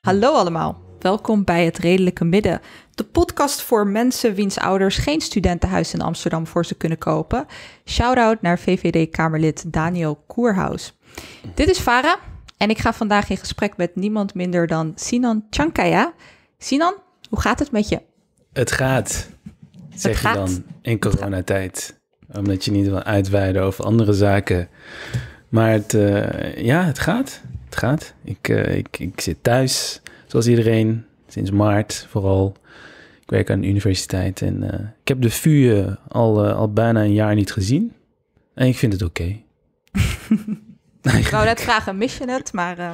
Hallo allemaal, welkom bij het Redelijke Midden. De podcast voor mensen wiens ouders geen studentenhuis in Amsterdam voor ze kunnen kopen. Shoutout naar VVD-Kamerlid Daniel Koerhuis. Dit is Farah, en ik ga vandaag in gesprek met niemand minder dan Sinan Chankaya. Sinan, hoe gaat het met je? Het gaat, zeg je dan, in coronatijd. Omdat je niet wil uitweiden over andere zaken. Maar het, eh, ja, het gaat. Het gaat. Ik, eh, ik, ik zit thuis, zoals iedereen, sinds maart vooral. Ik werk aan de universiteit en eh, ik heb de vuur al, al bijna een jaar niet gezien. En ik vind het oké. Nee, ik wou net vragen, mis je het? Maar, eh,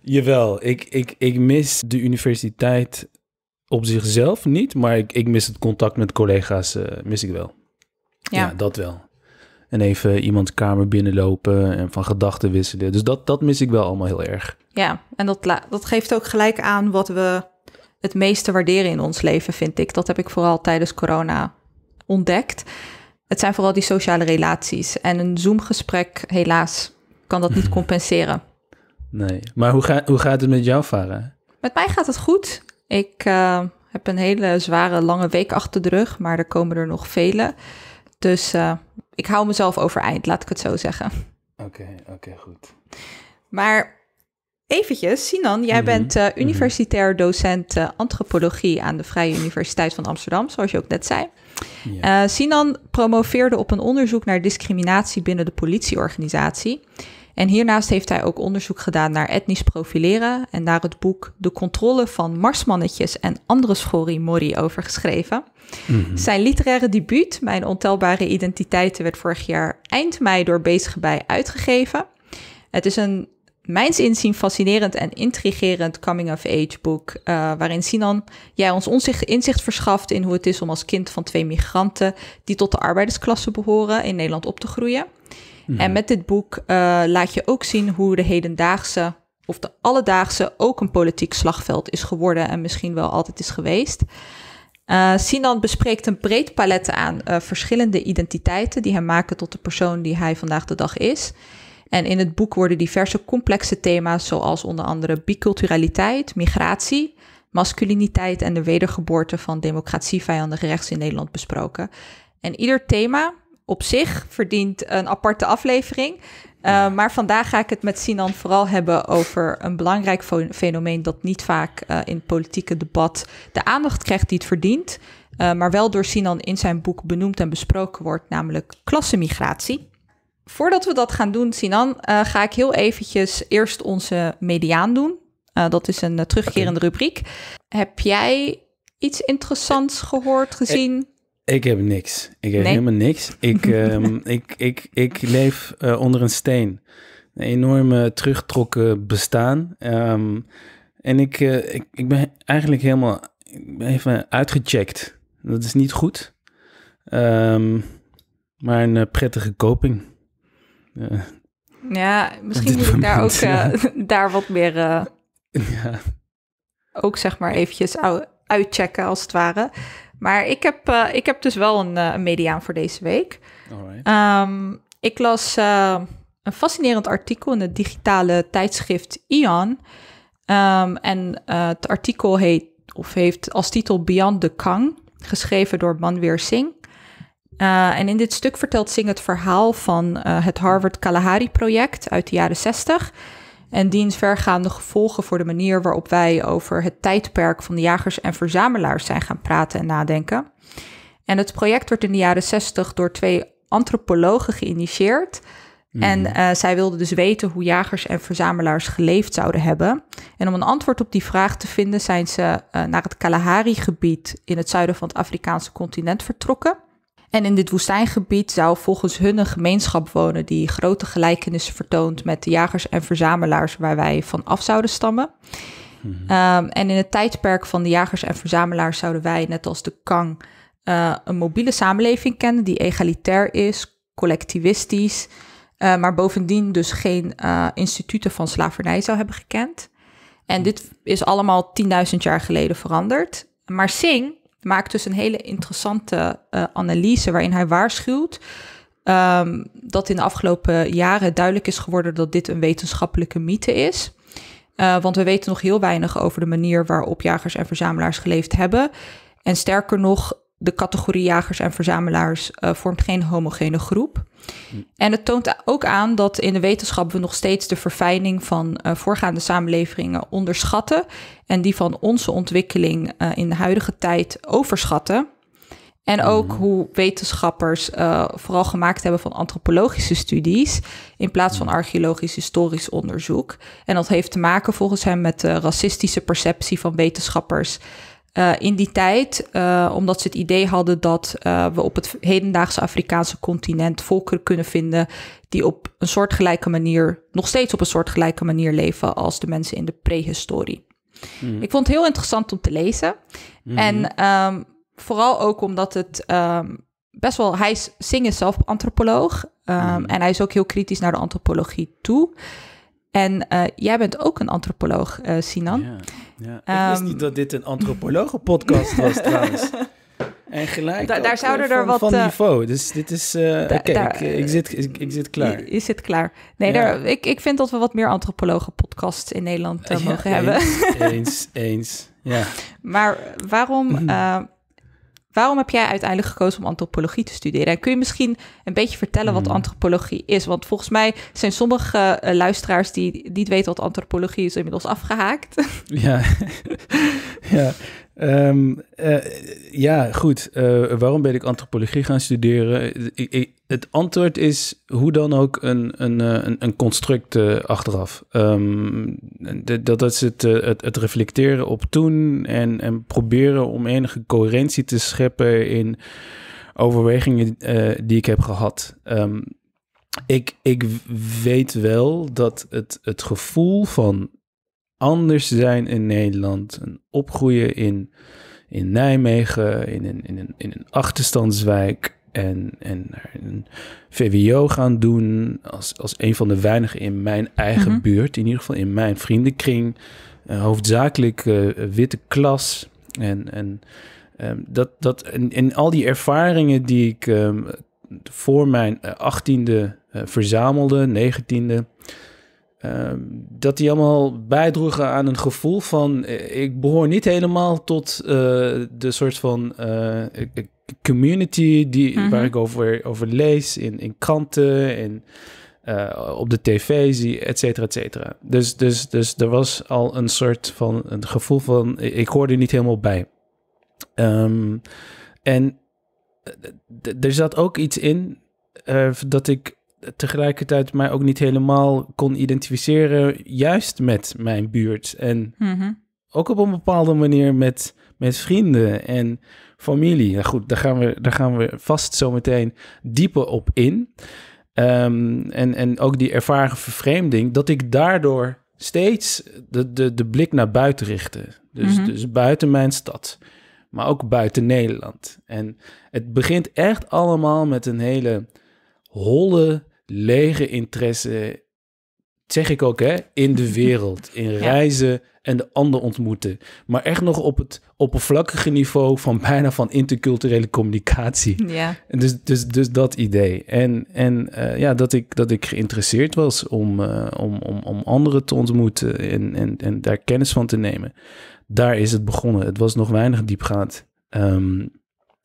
Jawel, ik, ik, ik mis de universiteit op zichzelf niet, maar ik, ik mis het contact met collega's, eh, mis ik wel. Ja. dat wel. En even iemands kamer binnenlopen en van gedachten wisselen. Dus dat, dat mis ik wel allemaal heel erg. Ja, en dat, dat geeft ook gelijk aan wat we het meeste waarderen in ons leven, vind ik. Dat heb ik vooral tijdens corona ontdekt. Het zijn vooral die sociale relaties. En een Zoom-gesprek, helaas, kan dat niet hmm. compenseren. Nee, maar hoe, gaat hoe gaat het met jou, Varen? Met mij gaat het goed. Ik eh, heb een hele zware, lange week achter de rug, maar er komen er nog vele. Dus eh, ik hou mezelf overeind, laat ik het zo zeggen. Oké, oké, goed. Maar eventjes, Sinan, jij mhm, bent eh, mhm. universitair docent antropologie aan de Vrije Universiteit van Amsterdam, zoals je ook net zei. Sinan promoveerde op een onderzoek naar discriminatie binnen de politieorganisatie. En hiernaast heeft hij ook onderzoek gedaan naar etnisch profileren en daar het boek De controle van Marsmannetjes en andere schorimori over geschreven. Mhm. Zijn literaire debuut, Mijn ontelbare identiteiten, werd vorig jaar eind mei door Bezig bij uitgegeven. Het is een mijns inzien fascinerend en intrigerend coming-of-age boek. Eh, waarin Sinan jij ons onzicht, inzicht verschaft in hoe het is om als kind van twee migranten. die tot de arbeidersklasse behoren in Nederland op te groeien. En mhm. met dit boek eh, laat je ook zien hoe de hedendaagse of de alledaagse ook een politiek slagveld is geworden en misschien wel altijd is geweest. Eh, Sinan bespreekt een breed palet aan eh, verschillende identiteiten die hem maken tot de persoon die hij vandaag de dag is. En in het boek worden diverse complexe thema's zoals onder andere biculturaliteit, migratie, masculiniteit en de wedergeboorte van democratievijandige rechts in Nederland besproken. En ieder thema op zich verdient een aparte aflevering. Eh, maar vandaag ga ik het met Sinan vooral hebben over een belangrijk fenomeen dat niet vaak eh, in het politieke debat de aandacht krijgt die het verdient, eh, maar wel door Sinan in zijn boek benoemd en besproken wordt, namelijk klassenmigratie. Voordat we dat gaan doen, Sinan, ga ik heel eventjes eerst onze mediaan doen. dat is een terugkerende rubriek. Heb jij iets interessants gehoord, gezien? Ik heb niks. Ik heb helemaal niks. Ik, ehm, ik, ik, ik leef eh, onder een steen. Een enorme teruggetrokken bestaan. Ehm, en ik, eh, ik, ik ben eigenlijk helemaal even uitgecheckt. Dat is niet goed. Ehm, maar een eh, prettige coping. ja, misschien moet ik daar ook daar wat meer... ja. Ook zeg maar eventjes uitchecken als het ware. Maar ik heb, eh, ik heb dus wel een, eh, mediaan voor deze week. Ehm, ik las eh, een fascinerend artikel in het digitale tijdschrift Ion. Ehm, en het artikel heet, of heeft als titel Beyond the Kang, geschreven door Manweer Singh. en in dit stuk vertelt Singh het verhaal van het Harvard Kalahari-project uit de jaren 60 en diens vergaande gevolgen voor de manier waarop wij over het tijdperk van de jagers en verzamelaars zijn gaan praten en nadenken. En het project wordt in de jaren 60 door twee antropologen geïnitieerd. Mhm. En eh, zij wilden dus weten hoe jagers en verzamelaars geleefd zouden hebben. En om een antwoord op die vraag te vinden, zijn ze eh, naar het Kalahari-gebied in het zuiden van het Afrikaanse continent vertrokken. En in dit woestijngebied zou volgens hun een gemeenschap wonen die grote gelijkenissen vertoont met de jagers en verzamelaars waar wij van af zouden stammen. Mhm. Ehm, en in het tijdperk van de jagers en verzamelaars zouden wij, net als de Kang, eh, een mobiele samenleving kennen die egalitair is, collectivistisch, uh, maar bovendien dus geen eh, instituten van slavernij zou hebben gekend. En mhm. dit is allemaal 10.000 jaar geleden veranderd. Maar Sing maakt dus een hele interessante eh, analyse waarin hij waarschuwt ehm, dat in de afgelopen jaren duidelijk is geworden dat dit een wetenschappelijke mythe is. Eh, want we weten nog heel weinig over de manier waarop jagers en verzamelaars geleefd hebben. En sterker nog, de categorie jagers en verzamelaars eh, vormt geen homogene groep. En het toont ook aan dat in de wetenschap we nog steeds de verfijning van eh, voorgaande samenlevingen onderschatten en die van onze ontwikkeling eh, in de huidige tijd overschatten. En ook mhm. hoe wetenschappers vooral gemaakt hebben van antropologische studies in plaats van mhm. archeologisch historisch onderzoek. En dat heeft te maken volgens hem met de racistische perceptie van wetenschappers eh, in die tijd, eh, omdat ze het idee hadden dat eh, we op het hedendaagse Afrikaanse continent volkeren kunnen vinden die op een soortgelijke manier, nog steeds op een soortgelijke manier leven als de mensen in de prehistorie. Mhm. Ik vond het heel interessant om te lezen. Mhm. En ehm, vooral ook omdat het um, best wel, hij is, Singh zelf antropoloog ehm, mhm. en hij is ook heel kritisch naar de antropologie toe. En eh, jij bent ook een antropoloog, eh, Sinan. Ja, ja. ik wist ehm, niet dat dit een podcast was trouwens. En gelijk daar zouden eh, er wat, van niveau. Dus dit is... Uh, ik, ik, zit, ik, zit klaar. Je zit klaar. Nee, daar, ik, ik vind dat we wat meer podcasts in Nederland mogen hebben. eens, eens. Ja. Maar waarom... Mhm. Waarom heb jij uiteindelijk gekozen om antropologie te studeren? En kun je misschien een beetje vertellen wat hmm. antropologie is? Want volgens mij zijn sommige eh, luisteraars die niet weten wat antropologie is inmiddels afgehaakt. Ja, ja. Ehm, eh, ja, goed. Eh, waarom ben ik antropologie gaan studeren? het antwoord is hoe dan ook een, een, eh, een construct achteraf. Ehm, dat, is het, het, het, reflecteren op toen en, en proberen om enige coherentie te scheppen in overwegingen die ik heb gehad. Ehm, ik, ik weet wel dat het, het gevoel van anders zijn in Nederland. Een opgroeien in, in Nijmegen, in een, in, een, in een achterstandswijk. En, en een VWO gaan doen als, als een van de weinigen in mijn eigen mhm. buurt. In ieder geval in mijn vriendenkring. Uh, hoofdzakelijk eh, witte klas. En, en, ehm, dat, dat, en, en, al die ervaringen die ik ehm, voor mijn eh, achttiende verzamelde, negentiende Ehm, dat die allemaal bijdroegen aan een gevoel van eh, ik behoor niet helemaal tot uh, de soort van eh, community die, mhm. waar ik over, over lees in, in kranten en op de tv zie, et cetera, et cetera. Dus, dus, dus er was al een soort van een gevoel van ik hoorde niet helemaal bij. Ehm, en er zat ook iets in dat ik tegelijkertijd mij ook niet helemaal kon identificeren, juist met mijn buurt. En mhm. ook op een bepaalde manier met, met vrienden en familie. Nou goed, daar gaan we, daar gaan we vast zo meteen dieper op in. Ehm, en, en ook die ervaren vervreemding, dat ik daardoor steeds de, de, de blik naar buiten richtte. Dus, mhm. dus buiten mijn stad, maar ook buiten Nederland. En het begint echt allemaal met een hele holle lege interesse, zeg ik ook, hè, in de wereld, in reizen en de ander ontmoeten. Maar echt nog op het oppervlakkige niveau van bijna van interculturele communicatie. Ja. En dus, dus, dus dat idee. En, en eh, ja, dat ik, dat ik geïnteresseerd was om, eh, om, om, om anderen te ontmoeten en, en, en daar kennis van te nemen. Daar is het begonnen. Het was nog weinig diepgaand. Um,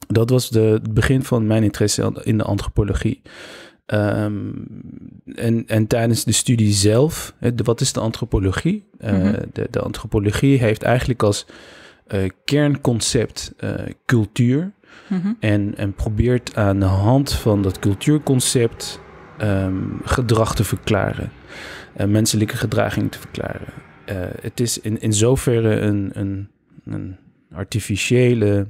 dat was de, het begin van mijn interesse in de antropologie. Ehm, en, en tijdens de studie zelf, wat is de antropologie? Eh, mhm. de, de, antropologie heeft eigenlijk als eh, kernconcept eh, cultuur. Mhm. en, en probeert aan de hand van dat cultuurconcept ehm, gedrag te verklaren. menselijke gedraging te verklaren. het is in, in zoverre een, een, een artificiële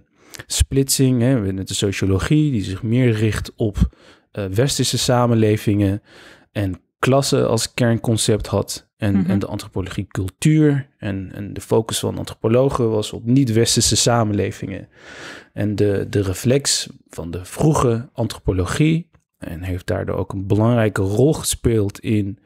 splitsing. Hè, met de sociologie, die zich meer richt op eh, westerse samenlevingen en klasse als kernconcept had. En, mhm. en de antropologie cultuur. En, en de focus van antropologen was op niet-westerse samenlevingen. En de, de reflex van de vroege antropologie. En heeft daardoor ook een belangrijke rol gespeeld in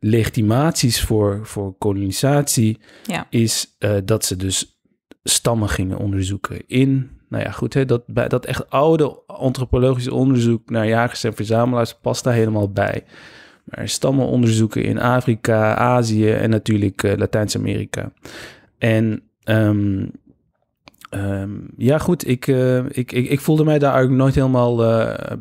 legitimaties voor, voor kolonisatie. Ja. Is eh, dat ze dus stammen gingen onderzoeken in nou ja, goed, hè, dat, dat echt oude antropologische onderzoek naar jagers en verzamelaars past daar helemaal bij. Maar onderzoeken in Afrika, Azië en natuurlijk eh, Latijns-Amerika. En ehm, ehm, ja, goed, ik, eh, ik, ik, ik, voelde mij daar eigenlijk nooit helemaal eh,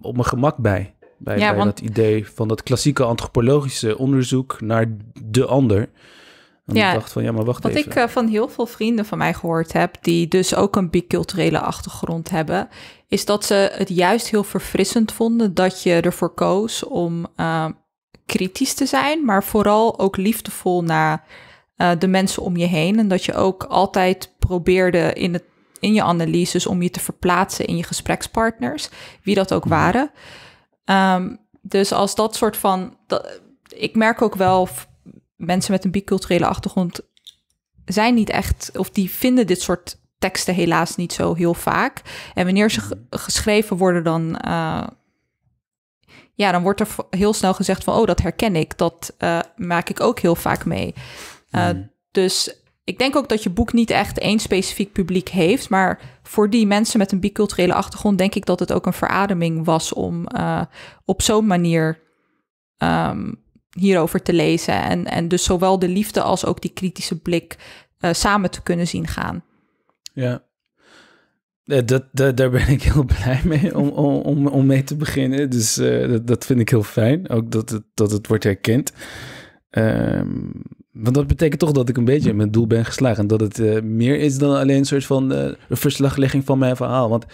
op mijn gemak bij. Bij, dat idee van dat klassieke antropologische onderzoek naar de ander. En ja, ik dacht van, ja, maar wacht wat even. Wat ik eh, van heel veel vrienden van mij gehoord heb, die dus ook een biculturele achtergrond hebben, is dat ze het juist heel verfrissend vonden dat je ervoor koos om eh, kritisch te zijn, maar vooral ook liefdevol naar eh, de mensen om je heen. En dat je ook altijd probeerde in, het, in je analyses om je te verplaatsen in je gesprekspartners, wie dat ook hmm. waren. Ehm, dus als dat soort van. ik merk ook wel mensen met een biculturele achtergrond zijn niet echt, of die vinden dit soort teksten helaas niet zo heel vaak. En wanneer ze geschreven worden, dan, eh, ja, dan wordt er heel snel gezegd van, oh, dat herken ik, dat eh, maak ik ook heel vaak mee. Eh, hmm. Dus ik denk ook dat je boek niet echt één specifiek publiek heeft, maar voor die mensen met een biculturele achtergrond denk ik dat het ook een verademing was om op zo'n manier ehm, hierover te lezen. En, en dus zowel de liefde als ook die kritische blik eh, samen te kunnen zien gaan. Ja, dat, dat, daar ben ik heel blij mee om, om, om mee te beginnen. Dus eh, dat, dat vind ik heel fijn. Ook dat het, dat het wordt herkend. Um, want dat betekent toch dat ik een beetje in mijn doel ben geslagen. En dat het eh, meer is dan alleen een soort van uh, verslaglegging van mijn verhaal. Want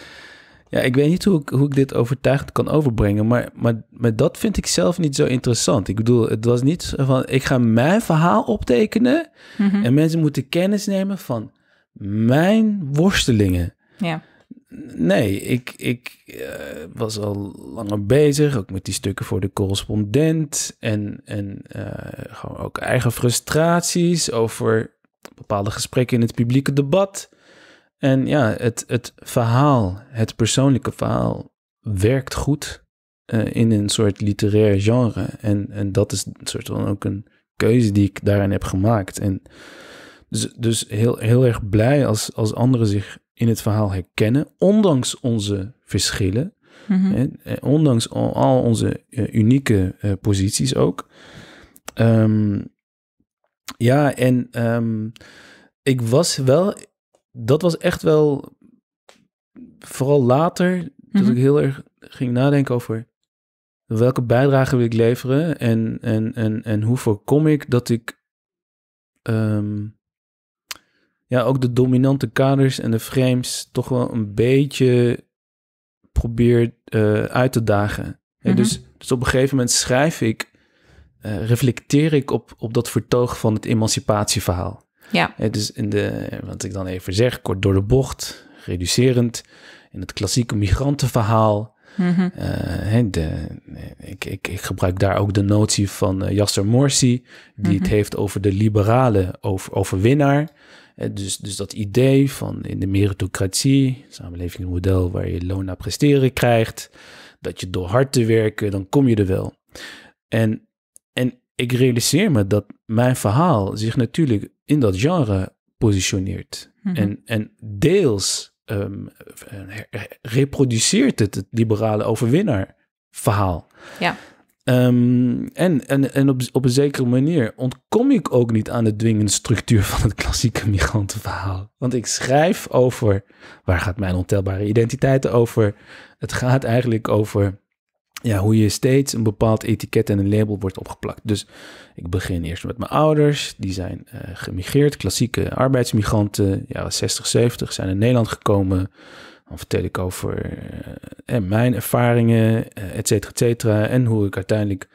ja, ik weet niet hoe ik, hoe ik dit overtuigend kan overbrengen, maar, maar, maar dat vind ik zelf niet zo interessant. Ik bedoel, het was niet van, ik ga mijn verhaal optekenen mhm. en mensen moeten kennis nemen van mijn worstelingen. Ja. Nee, ik, ik eh, was al langer bezig, ook met die stukken voor de correspondent en, en eh, gewoon ook eigen frustraties over bepaalde gesprekken in het publieke debat. En ja, het, het verhaal, het persoonlijke verhaal, werkt goed eh, in een soort literair genre. En, en dat is een soort van ook een keuze die ik daarin heb gemaakt. En dus, dus heel, heel erg blij als, als anderen zich in het verhaal herkennen, ondanks onze verschillen. Mhm. en, eh, ondanks al, al onze eh, unieke posities ook. Ehm, ja, en ehm, ik was wel dat was echt wel, vooral later, dat mhm. ik heel erg ging nadenken over welke bijdrage wil ik leveren en, en, en, en hoe voorkom ik dat ik ehm, ja, ook de dominante kaders en de frames toch wel een beetje probeer eh, uit te dagen. Mhm. Dus, dus, op een gegeven moment schrijf ik, eh, reflecteer ik op, op dat vertoog van het emancipatieverhaal. Ja. dus in de, wat ik dan even zeg, kort door de bocht, reducerend. In het klassieke migrantenverhaal. Mhm. Eh, de, ik, ik, ik, gebruik daar ook de notie van Jasser eh, Morsi, die het mhm. heeft over de liberale over, overwinnaar. dus, dus dat idee van in de meritocratie, samenlevingsmodel waar je loon naar presteren krijgt, dat je door hard te werken, dan kom je er wel. En, en ik realiseer me dat mijn verhaal zich natuurlijk in dat genre positioneert. Mhm. en, en deels ehm, eh, reproduceert het het liberale overwinnaar verhaal. Ja. Ehm, en en, en op, op een zekere manier ontkom ik ook niet aan de dwingende structuur van het klassieke migrantenverhaal. Want ik schrijf over, waar gaat mijn ontelbare identiteit over? Het gaat eigenlijk over ja, hoe je steeds een bepaald etiket en een label wordt opgeplakt. Dus ik begin eerst met mijn ouders. Die zijn eh, gemigreerd, klassieke arbeidsmigranten, jaren 60, 70, zijn in Nederland gekomen. Dan vertel ik over eh, eh, mijn ervaringen, uh, et cetera, et cetera. En hoe ik uiteindelijk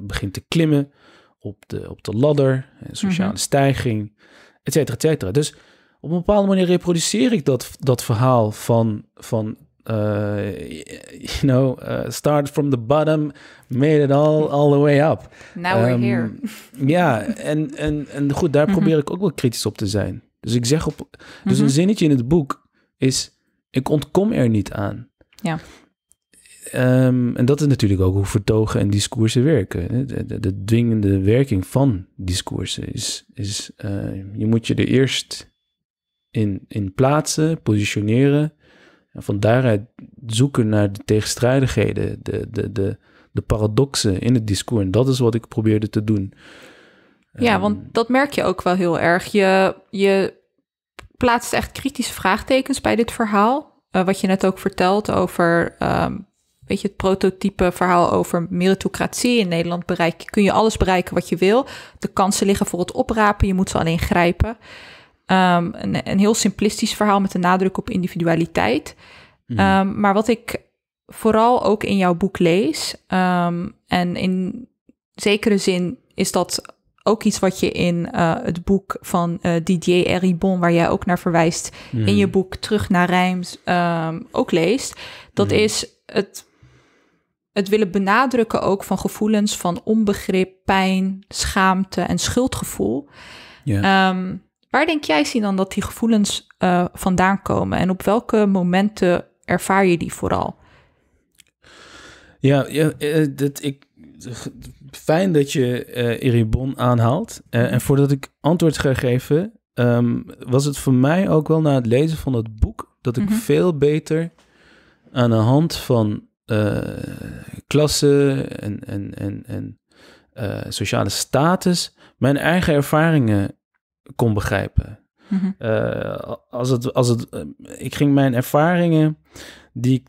begin te klimmen op de, op de ladder, mhm. sociale stijging, et cetera, et cetera. Dus op een bepaalde manier reproduceer ik dat, dat verhaal van, van eh, you know, eh, start from the bottom, made it all all the way up. Now we're ehm, here. ja, en, en, en goed, daar mhm. probeer ik ook wel kritisch op te zijn. Dus ik zeg op, dus een mhm. zinnetje in het boek is, ik ontkom er niet aan. Ja. Ehm, en dat is natuurlijk ook hoe vertogen en discoursen werken. De, dwingende werking van discoursen is, is eh, je moet je er eerst in, in plaatsen, positioneren en van daaruit zoeken naar de tegenstrijdigheden, de, de, de, de paradoxen in het discours. En dat is wat ik probeerde te doen. Ja, ehm, want dat merk je ook wel heel erg. Je, je plaatst echt kritische vraagtekens bij dit verhaal. Eh, wat je net ook vertelt over ehm, weet je, het prototype verhaal over meritocratie in Nederland bereiken. kun je alles bereiken wat je wil. De kansen liggen voor het oprapen, je moet ze alleen grijpen. Ehm, een, een, heel simplistisch verhaal met de nadruk op individualiteit. Mhm. Ehm, maar wat ik vooral ook in jouw boek lees, ehm, en in zekere zin is dat ook iets wat je in eh, het boek van uh, Didier Eribon, waar jij ook naar verwijst, in mhm. je boek Terug naar Rijms ook leest. Dat mhm. is het, het willen benadrukken ook van gevoelens van onbegrip, pijn, schaamte en schuldgevoel. Ja. Waar denk jij, dan dat die gevoelens eh, vandaan komen en op welke momenten ervaar je die vooral? Ja, eh, dat, ik, fijn dat je uh, eh, Eribon aanhaalt. en voordat ik antwoord ga geven, ehm, was het voor mij ook wel na het lezen van dat boek dat ik mhm. veel beter aan de hand van klasse en, en, en, en sociale status mijn eigen ervaringen kon begrijpen. Mhm. Eh, als het, als het, eh, ik ging mijn ervaringen, die ik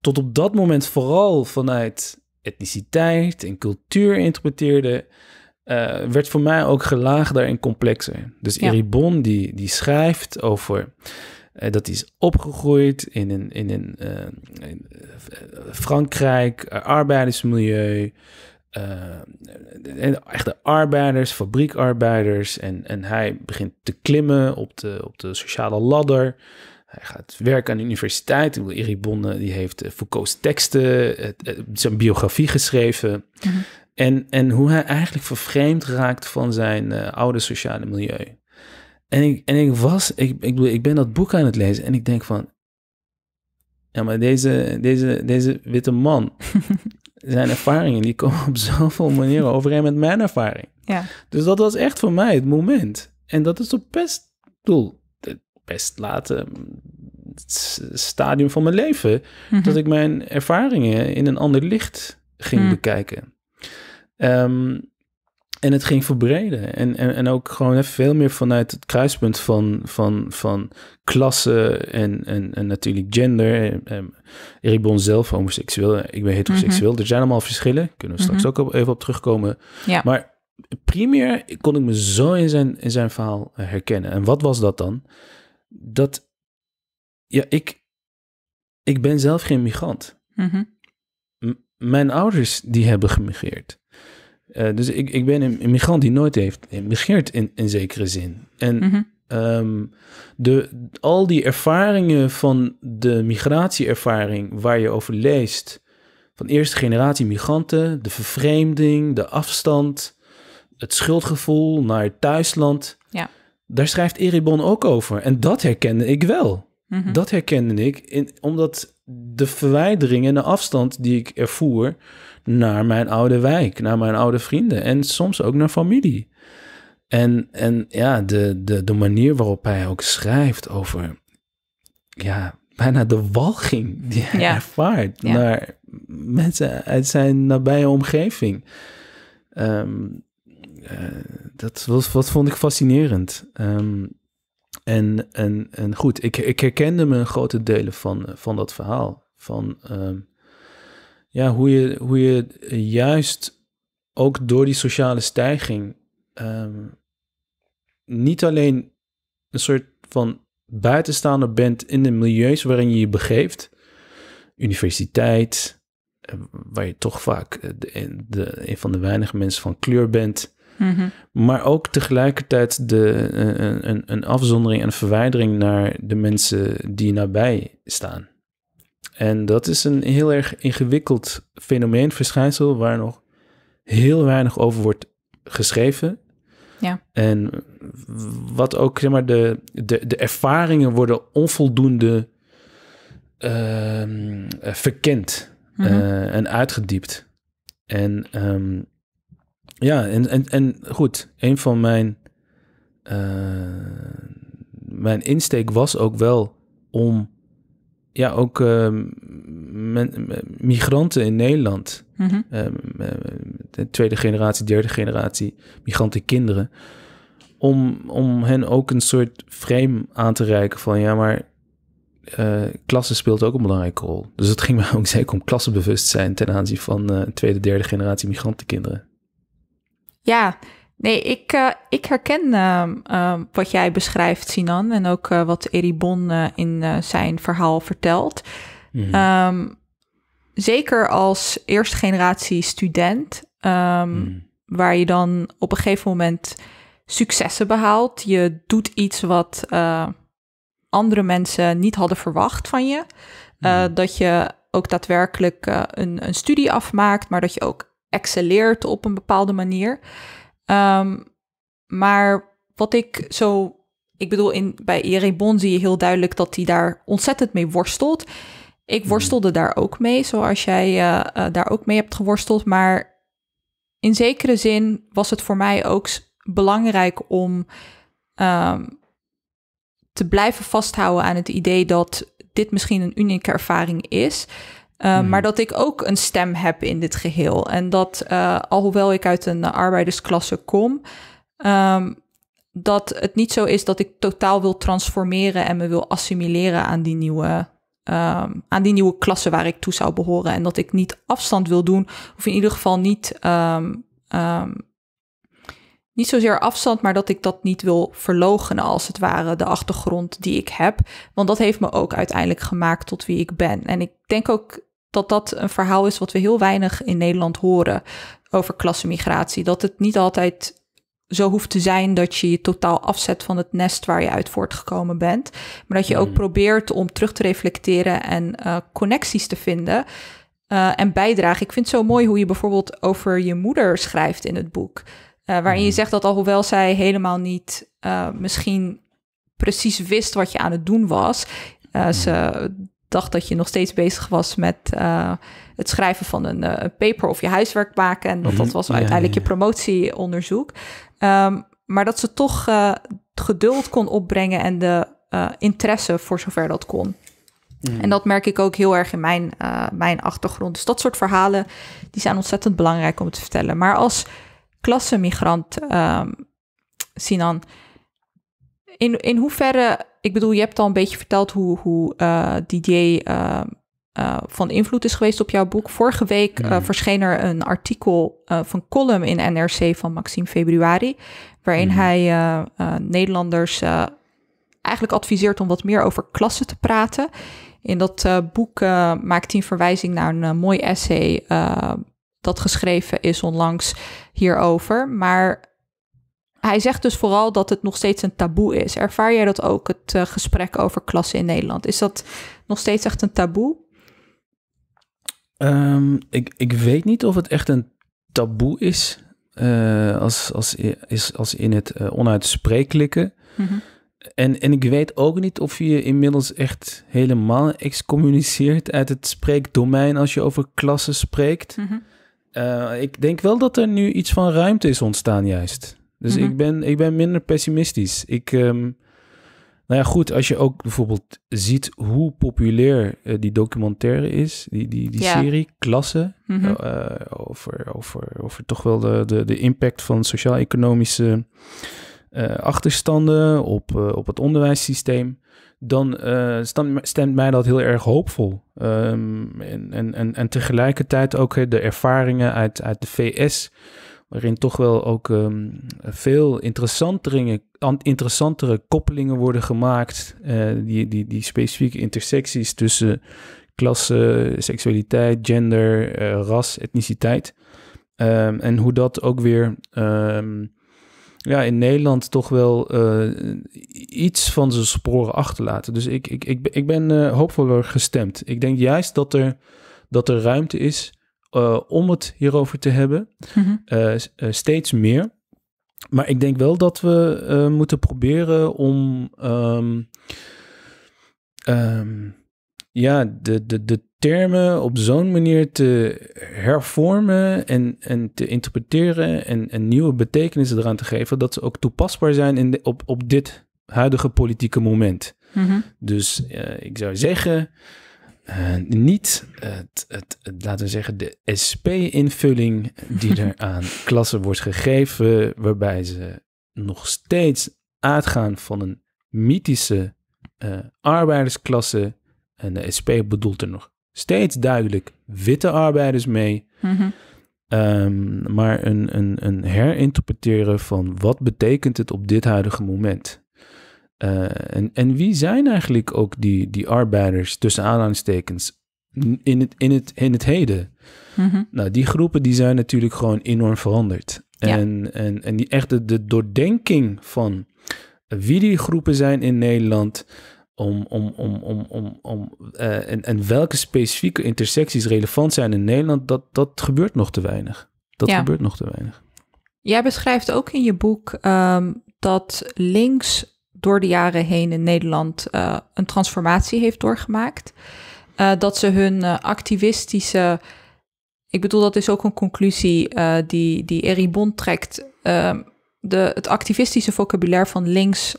tot op dat moment vooral vanuit etniciteit en cultuur interpreteerde, eh, werd voor mij ook gelaagder en complexer. Dus ja. Bon die, die schrijft over dat hij is opgegroeid in een, in een Frankrijk arbeidersmilieu uh, echte arbeiders, fabriekarbeiders. En, en hij begint te klimmen op de, op de sociale ladder. Hij gaat werken aan de universiteit. Ik bedoel, Erik Bonde die heeft eh, Foucault's teksten, zijn biografie geschreven. Mhm. en, en hoe hij eigenlijk vervreemd raakt van zijn eh, oude sociale milieu. En ik, en ik was, ik, ik, bedoel, ik ben dat boek aan het lezen en ik denk van, ja, maar deze, deze, deze witte man zijn ervaringen, die komen op zoveel manieren overeen met mijn ervaring. Ja. Dus dat was echt voor mij het moment. En dat is op best, doel, het best late mm, stadium van mijn leven, mhm. dat ik mijn ervaringen in een ander licht ging mhm. bekijken. Ehm, en het ging verbreden. En, en, en ook gewoon even veel meer vanuit het kruispunt van, van, van klasse en, en, en natuurlijk gender. Erik eh, eh, Bon zelf, homoseksueel, ik ben heteroseksueel. Mhm. Er zijn allemaal verschillen. Kunnen we straks mhm. ook even op terugkomen. Maar primair kon ik me zo in zijn, in zijn verhaal eh, herkennen. En wat was dat dan? Dat, ja, ik, ik ben zelf geen migrant. Mm Mijn ouders, die hebben gemigreerd. Eh, dus ik, ik ben een, migrant die nooit heeft begeerd in, in zekere zin. En mhm. ehm, de, al die ervaringen van de migratieervaring waar je over leest, van eerste generatie migranten, de vervreemding, de afstand, het schuldgevoel naar het thuisland. Ja. Daar schrijft Eribon ook over. En dat herkende ik wel. Mhm. Dat herkende ik, in, omdat de verwijdering en de afstand die ik ervoer naar mijn oude wijk, naar mijn oude vrienden en soms ook naar familie. En, en ja, de, de, de manier waarop hij ook schrijft over ja, bijna de walging die hij ervaart naar mensen uit zijn nabije omgeving. Ehm, eh, dat was, wat vond ik fascinerend. Ehm, en, en, en goed, ik, ik herkende me een grote delen van, van dat verhaal. Van ehm, ja, hoe, je, hoe je juist ook door die sociale stijging ehm, niet alleen een soort van buitenstaander bent in de milieus waarin je je begeeft, universiteit, eh, waar je toch vaak eh, de, een van de weinige mensen van kleur bent. Mhm. Maar ook tegelijkertijd de, eh, een, een, een afzondering en verwijdering naar de mensen die nabij staan. En dat is een heel erg ingewikkeld fenomeen, verschijnsel, waar nog heel weinig over wordt geschreven. Ja. En wat ook, zeg maar, de, de, de ervaringen worden onvoldoende ehm, verkend mhm. eh, en uitgediept. En ehm, ja, en, en, en goed, een van mijn, eh, mijn insteek was ook wel om ja, ook uh, migranten in Nederland, mhm. ehm, eh, de tweede generatie, derde generatie, migrantenkinderen, om, om hen ook een soort frame aan te reiken van ja, maar uh, klasse speelt ook een belangrijke rol. Dus het ging mij ook zeker om zijn ten aanzien van eh, tweede, derde generatie migrantenkinderen. Ja, Nee, ik, eh, ik herken ehm, ehm, wat jij beschrijft, Sinan, en ook eh, wat Eribon eh, in zijn verhaal vertelt. Mhm. Ehm, zeker als eerste generatie student, mhm. waar je dan op een gegeven moment successen behaalt. Je doet iets wat andere mensen niet hadden verwacht van je. Mhm. Dat je ook daadwerkelijk een, een studie afmaakt, maar dat je ook excelleert op een bepaalde manier. Ehm, maar wat ik zo. Ik bedoel, in, bij Erebon Bon zie je heel duidelijk dat hij daar ontzettend mee worstelt. Ik hmm. worstelde daar ook mee, zoals jij eh, eh, daar ook mee hebt geworsteld. Maar in zekere zin was het voor mij ook belangrijk om ehm, te blijven vasthouden aan het idee dat dit misschien een unieke ervaring is. Ehm, mhm. Maar dat ik ook een stem heb in dit geheel. En dat, eh, alhoewel ik uit een arbeidersklasse kom, ehm, dat het niet zo is dat ik totaal wil transformeren en me wil assimileren aan die nieuwe. Ehm, aan die nieuwe klasse waar ik toe zou behoren. En dat ik niet afstand wil doen, of in ieder geval niet niet zozeer afstand, maar dat ik dat niet wil verloogen als het ware, de achtergrond die ik heb. Want dat heeft me ook uiteindelijk gemaakt tot wie ik ben. En ik denk ook dat dat een verhaal is wat we heel weinig in Nederland horen over klassenmigratie. Dat het niet altijd zo hoeft te zijn dat je je totaal afzet van het nest waar je uit voortgekomen bent. Maar dat je ook hmm. probeert om terug te reflecteren en eh, connecties te vinden. Eh, en bijdragen. Ik vind het zo mooi hoe je bijvoorbeeld over je moeder schrijft in het boek. Uh, waarin je hmm. zegt dat alhoewel zij helemaal niet misschien precies wist wat je aan het doen was. ze hmm dacht dat je nog steeds bezig was met eh, het schrijven van eh, een paper of je huiswerk maken. En dat, mhm. dat was uiteindelijk je promotieonderzoek. Ehm, maar dat ze toch eh, geduld kon opbrengen en de interesse voor zover dat kon. Mhm. En dat merk ik ook heel erg in mijn, mijn achtergrond. Dus dat soort verhalen die zijn ontzettend belangrijk om te vertellen. Maar als klassenmigrant, um, Sinan, in, in hoeverre, ik bedoel, je hebt al een beetje verteld hoe, hoe uh, eh, Didier eh, eh, van invloed is geweest op jouw boek. Vorige week mm. verscheen er een artikel van column in NRC van Maxime Februari, waarin mm-hmm. hij Nederlanders eigenlijk adviseert om wat meer over klassen te praten. In dat boek maakt hij een verwijzing naar een mooi essay dat geschreven is onlangs hierover. Maar hij zegt dus vooral dat het nog steeds een taboe is. Ervaar jij dat ook, het eh, gesprek over klasse in Nederland? Is dat nog steeds echt een taboe? Ehm, ik, ik weet niet of het echt een taboe is. Eh, als, als, is, als in het uh, onuitsprekelijke. Mhm. en, en ik weet ook niet of je inmiddels echt helemaal excommuniceert uit het spreekdomein als je over klassen spreekt. Mhm. ik denk wel dat er nu iets van ruimte is ontstaan, juist. Dus ik, mhm. ben, ik ben minder pessimistisch. Ik, ehm, nou ja, goed, als je ook bijvoorbeeld ziet hoe populair eh, die documentaire is, die, die, die serie, Klasse, mhm. eh, over, over, over toch wel de, de, de impact van sociaal-economische eh, achterstanden op, op het onderwijssysteem, dan stemt, mij dat heel erg hoopvol. Ehm, en, en, en, en tegelijkertijd ook de ervaringen uit, uit de VS waarin toch wel ook ehm, veel interessantere, interessantere koppelingen worden gemaakt. Eh, die, die, die specifieke intersecties tussen klasse, seksualiteit, gender, eh, ras, etniciteit. Ehm, en hoe dat ook weer ehm, ja, in Nederland toch wel eh, iets van zijn sporen achterlaten. Dus ik, ik, ik, ik ben hoopvol gestemd. Ik denk juist dat er, dat er ruimte is eh, om het hierover te hebben. Mhm. Eh, eh, steeds meer. Maar ik denk wel dat we moeten proberen om ehm, ehm, ja, de, de, de termen op zo'n manier te hervormen en, en te interpreteren en, en nieuwe betekenissen eraan te geven, dat ze ook toepasbaar zijn in op, op dit huidige politieke moment. Mhm. Dus ik zou zeggen, eh, niet het, het, laten we zeggen, de SP-invulling die er aan klassen wordt gegeven, waarbij ze nog steeds uitgaan van een mythische eh, arbeidersklasse. En de SP bedoelt er nog steeds duidelijk witte arbeiders mee. Mhm. Ehm, maar een, een, een herinterpreteren van wat betekent het op dit huidige moment. Eh, en, en wie zijn eigenlijk ook die, die arbeiders, tussen aanhalingstekens, in het, in het, in het heden? Mhm. Nou, die groepen die zijn natuurlijk gewoon enorm veranderd. En, en, en die echte de doordenking van wie die groepen zijn in Nederland, om, om, om, om, om, om eh, en, en welke specifieke intersecties relevant zijn in Nederland, dat, dat gebeurt nog te weinig. Dat gebeurt nog te weinig. Jij beschrijft ook in je boek ehm, dat links door de jaren heen in Nederland uh, een transformatie heeft doorgemaakt. Eh, dat ze hun eh, activistische. Ik bedoel, dat is ook een conclusie die, die Bond trekt. Ehm, de, het activistische vocabulaire van links,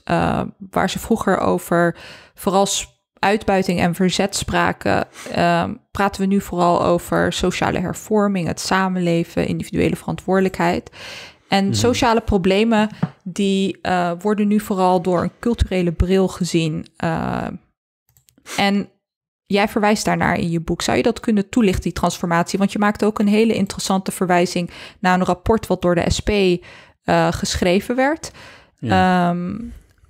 waar ze vroeger over vooral uitbuiting en verzet spraken, ehm, praten we nu vooral over sociale hervorming, het samenleven, individuele verantwoordelijkheid. En mhm. sociale problemen die eh, worden nu vooral door een culturele bril gezien. Eh. en jij verwijst daarnaar in je boek. Zou je dat kunnen toelichten, die transformatie? Want je maakt ook een hele interessante verwijzing naar een rapport wat door de SP eh, geschreven werd. Ehm,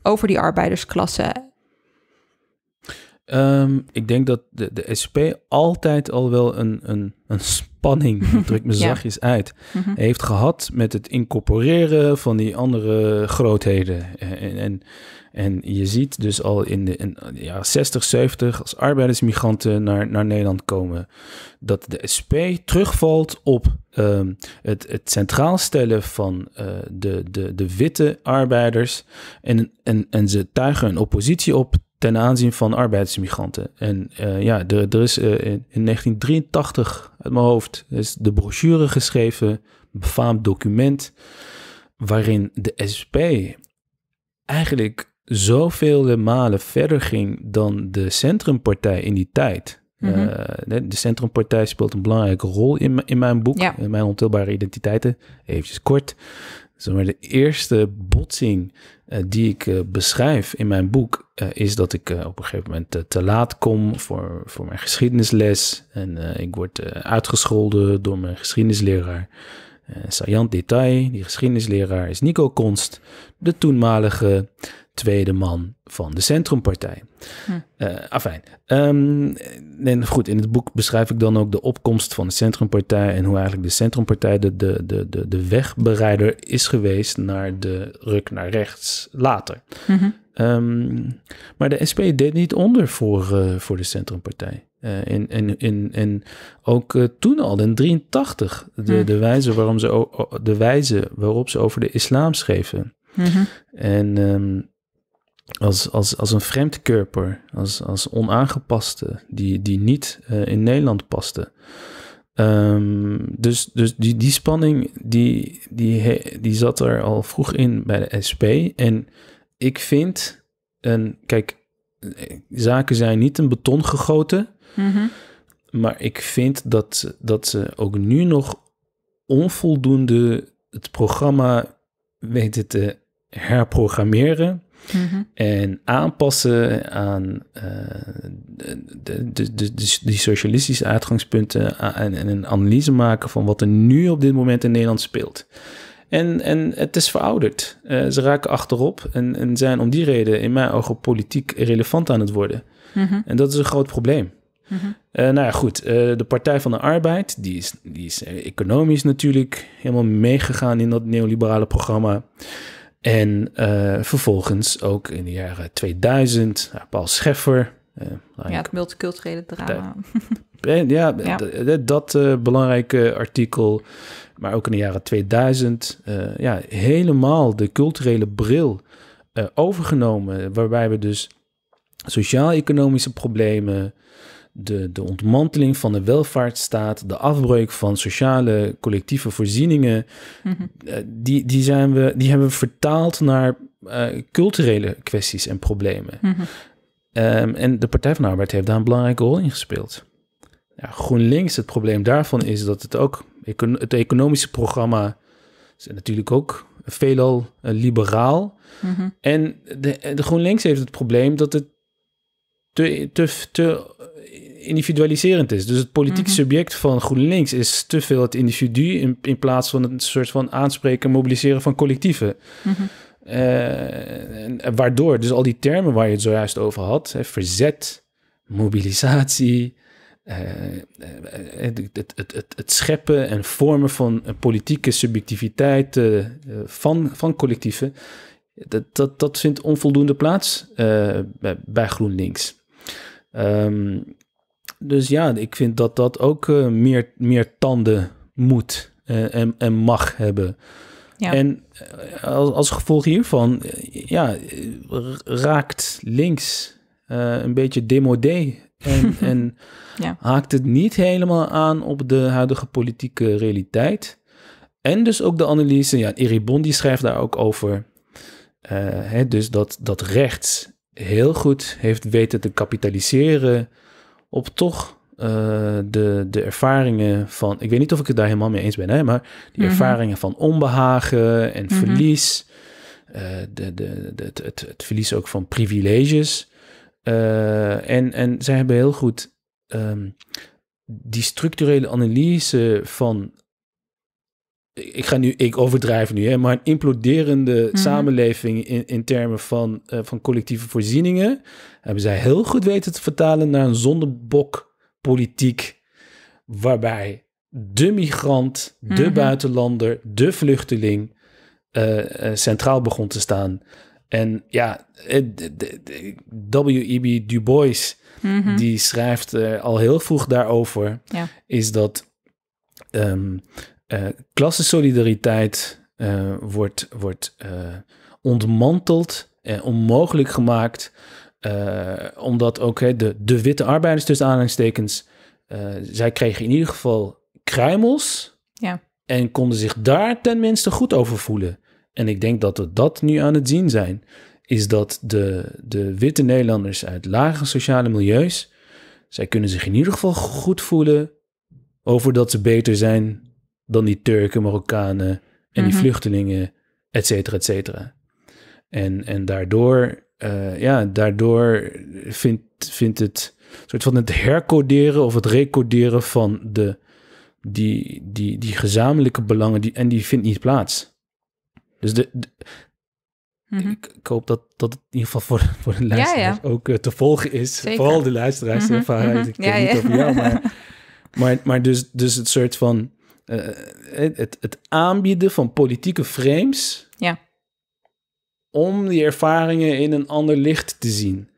over die arbeidersklasse. Ehm, ik denk dat de, de, SP altijd al wel een, een, een spanning, drukt me zachtjes uit, mhm. heeft gehad met het incorporeren van die andere grootheden. Eh, en, en, en je ziet dus al in de, in eh, ja, jaren 60, 70, als arbeidersmigranten naar, naar Nederland komen, dat de SP terugvalt op ehm, het, het centraal stellen van eh, de, de, de witte arbeiders en, en, en ze tuigen een oppositie op ten aanzien van arbeidsmigranten. En eh, ja, er, er is eh, in 1983 uit mijn hoofd is de brochure geschreven, befaamd document, waarin de SP eigenlijk zoveel malen verder ging dan de Centrumpartij in die tijd. Mhm. Eh, de Centrumpartij speelt een belangrijke rol in, in mijn boek, ja. in mijn ontelbare identiteiten. Even kort. Zeg maar de eerste botsing eh, die ik eh, beschrijf in mijn boek, eh, is dat ik op een gegeven moment te laat kom voor, voor mijn geschiedenisles. En ik word uitgescholden door mijn geschiedenisleraar. Sajant saillant detail, die geschiedenisleraar is Nico Konst, de toenmalige tweede man van de Centrumpartij. Hm. Eh, afijn. Ehm, en goed, in het boek beschrijf ik dan ook de opkomst van de Centrumpartij en hoe eigenlijk de Centrumpartij de, de, de, de, de wegbereider is geweest naar de ruk naar rechts later. Hm maar de SP deed niet onder voor, eh, voor de Centrumpartij. Uh, en, en, in ook toen al, in 83, de, hm. de, wijze waarom ze, de wijze waarop ze over de islam schreven. Mhm. En ehm, als, als, als een vreemdkörper, als, als onaangepaste, die, die niet eh, in Nederland paste. Ehm, dus dus die, die spanning die, die, die zat er al vroeg in bij de SP. En ik vind, en kijk, eh, zaken zijn niet in beton gegoten. Mhm. Maar ik vind dat, dat ze ook nu nog onvoldoende het programma weten te herprogrammeren Mhm. En aanpassen aan eh, de, de, de, die socialistische uitgangspunten en, en, een analyse maken van wat er nu op dit moment in Nederland speelt. En, en het is verouderd. Eh, ze raken achterop en, en zijn om die reden in mijn ogen politiek relevant aan het worden. Mhm. En dat is een groot probleem. Mhm. Eh, nou ja, goed. de Partij van de Arbeid, die is, die is economisch natuurlijk helemaal meegegaan in dat neoliberale programma. En eh, vervolgens ook in de jaren 2000, eh, Paul Scheffer. Eh, ja, het multiculturele drama. ja, ja, dat belangrijke artikel. Maar ook in de jaren 2000. ja, helemaal de culturele bril overgenomen. Waarbij we dus sociaal-economische problemen, de, de ontmanteling van de welvaartsstaat, de afbreuk van sociale collectieve voorzieningen, mhm. eh, die, die, zijn we, die hebben vertaald naar eh, culturele kwesties en problemen. Mhm. Ehm, en de Partij van de Arbeid heeft daar een belangrijke rol in gespeeld. GroenLinks, het probleem daarvan is dat het ook het economische programma is natuurlijk ook veelal eh, liberaal. Mhm. En de, de GroenLinks heeft het probleem dat het te, te, te individualiserend is. Dus het politieke mhm. subject van GroenLinks is te veel het individu in, plaats van een soort van aanspreken, mobiliseren van collectieven. Mhm. Eh, en, waardoor dus al die termen waar je het zojuist over had, hè, verzet, mobilisatie, eh, eh, het, het, het, het, scheppen en vormen van politieke subjectiviteit van, van collectieven, dat, dat, dat vindt onvoldoende plaats bij, bij GroenLinks. Um, dus ja, ik vind dat dat ook eh, meer, meer tanden moet eh, en, en mag hebben. Ja. En eh, als, als gevolg hiervan, ja, raakt links een beetje demodé. En, en ja. haakt het niet helemaal aan op de huidige politieke realiteit. En dus ook de analyse, ja, Eribon die schrijft daar ook over. hè, dus dat, dat rechts heel goed heeft weten te kapitaliseren op toch eh, de, de ervaringen van, ik weet niet of ik het daar helemaal mee eens ben, hè, maar die mhm. ervaringen van onbehagen en mhm. verlies, eh, de, de, de, het, het, verlies ook van privileges. Eh, en, en zij hebben heel goed ehm, die structurele analyse van ik, ga nu, ik overdrijf nu, hè, maar een imploderende mhm. samenleving in, in termen van, eh, van collectieve voorzieningen, hebben zij heel goed weten te vertalen naar een zondebok politiek, waarbij de migrant, de mhm. buitenlander, de vluchteling eh, eh, centraal begon te staan. En ja, W.E.B. Du Bois, mhm. die schrijft al heel vroeg daarover, is dat ehm, eh, klassensolidariteit eh, wordt, wordt eh, ontmanteld en onmogelijk gemaakt. omdat ook de, de witte arbeiders, tussen aanhalingstekens, zij kregen in ieder geval kruimels. Ja. En konden zich daar tenminste goed over voelen. En ik denk dat we dat nu aan het zien zijn. Is dat de, de witte Nederlanders uit lage sociale milieus. Zij kunnen zich in ieder geval goed voelen over dat ze beter zijn dan die Turken, Marokkanen en die mhm. vluchtelingen, et cetera, et cetera. En, en daardoor, eh, ja, daardoor vindt, vindt het soort van het hercoderen of het recoderen van de, die, die, die gezamenlijke belangen, die, en die vindt niet plaats. Dus de, mhm. ik, hoop dat dat in ieder geval voor, voor de luisteraars ook eh, te volgen is. Vooral de luisteraars mm ervaren. Mhm. Ik weet niet of jou, maar, maar, maar dus, dus het soort van... Eh, eh, het, het, aanbieden van politieke frames. Ja. Om die ervaringen in een ander licht te zien.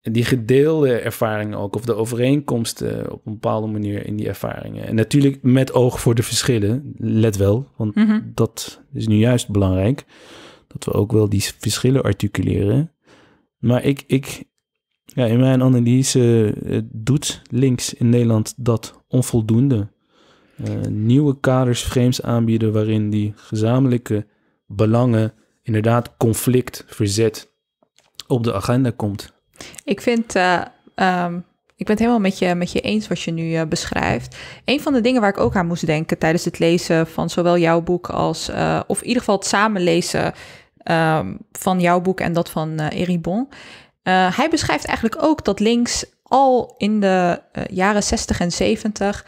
En die gedeelde ervaringen ook, of de overeenkomsten op een bepaalde manier in die ervaringen. En natuurlijk met oog voor de verschillen, let wel, want mhm. dat is nu juist belangrijk. Dat we ook wel die verschillen articuleren. Maar ik, ik ja, in mijn analyse eh, doet links in Nederland dat onvoldoende. Eh, nieuwe kaders, aanbieden waarin die gezamenlijke belangen, inderdaad conflict, verzet op de agenda komt. Ik vind, eh, ehm, ik ben het helemaal met je, met je eens wat je nu eh, beschrijft. Een van de dingen waar ik ook aan moest denken tijdens het lezen van zowel jouw boek als, of in ieder geval het samenlezen ehm, van jouw boek en dat van Eribon. hij beschrijft eigenlijk ook dat links al in de jaren 60 en 70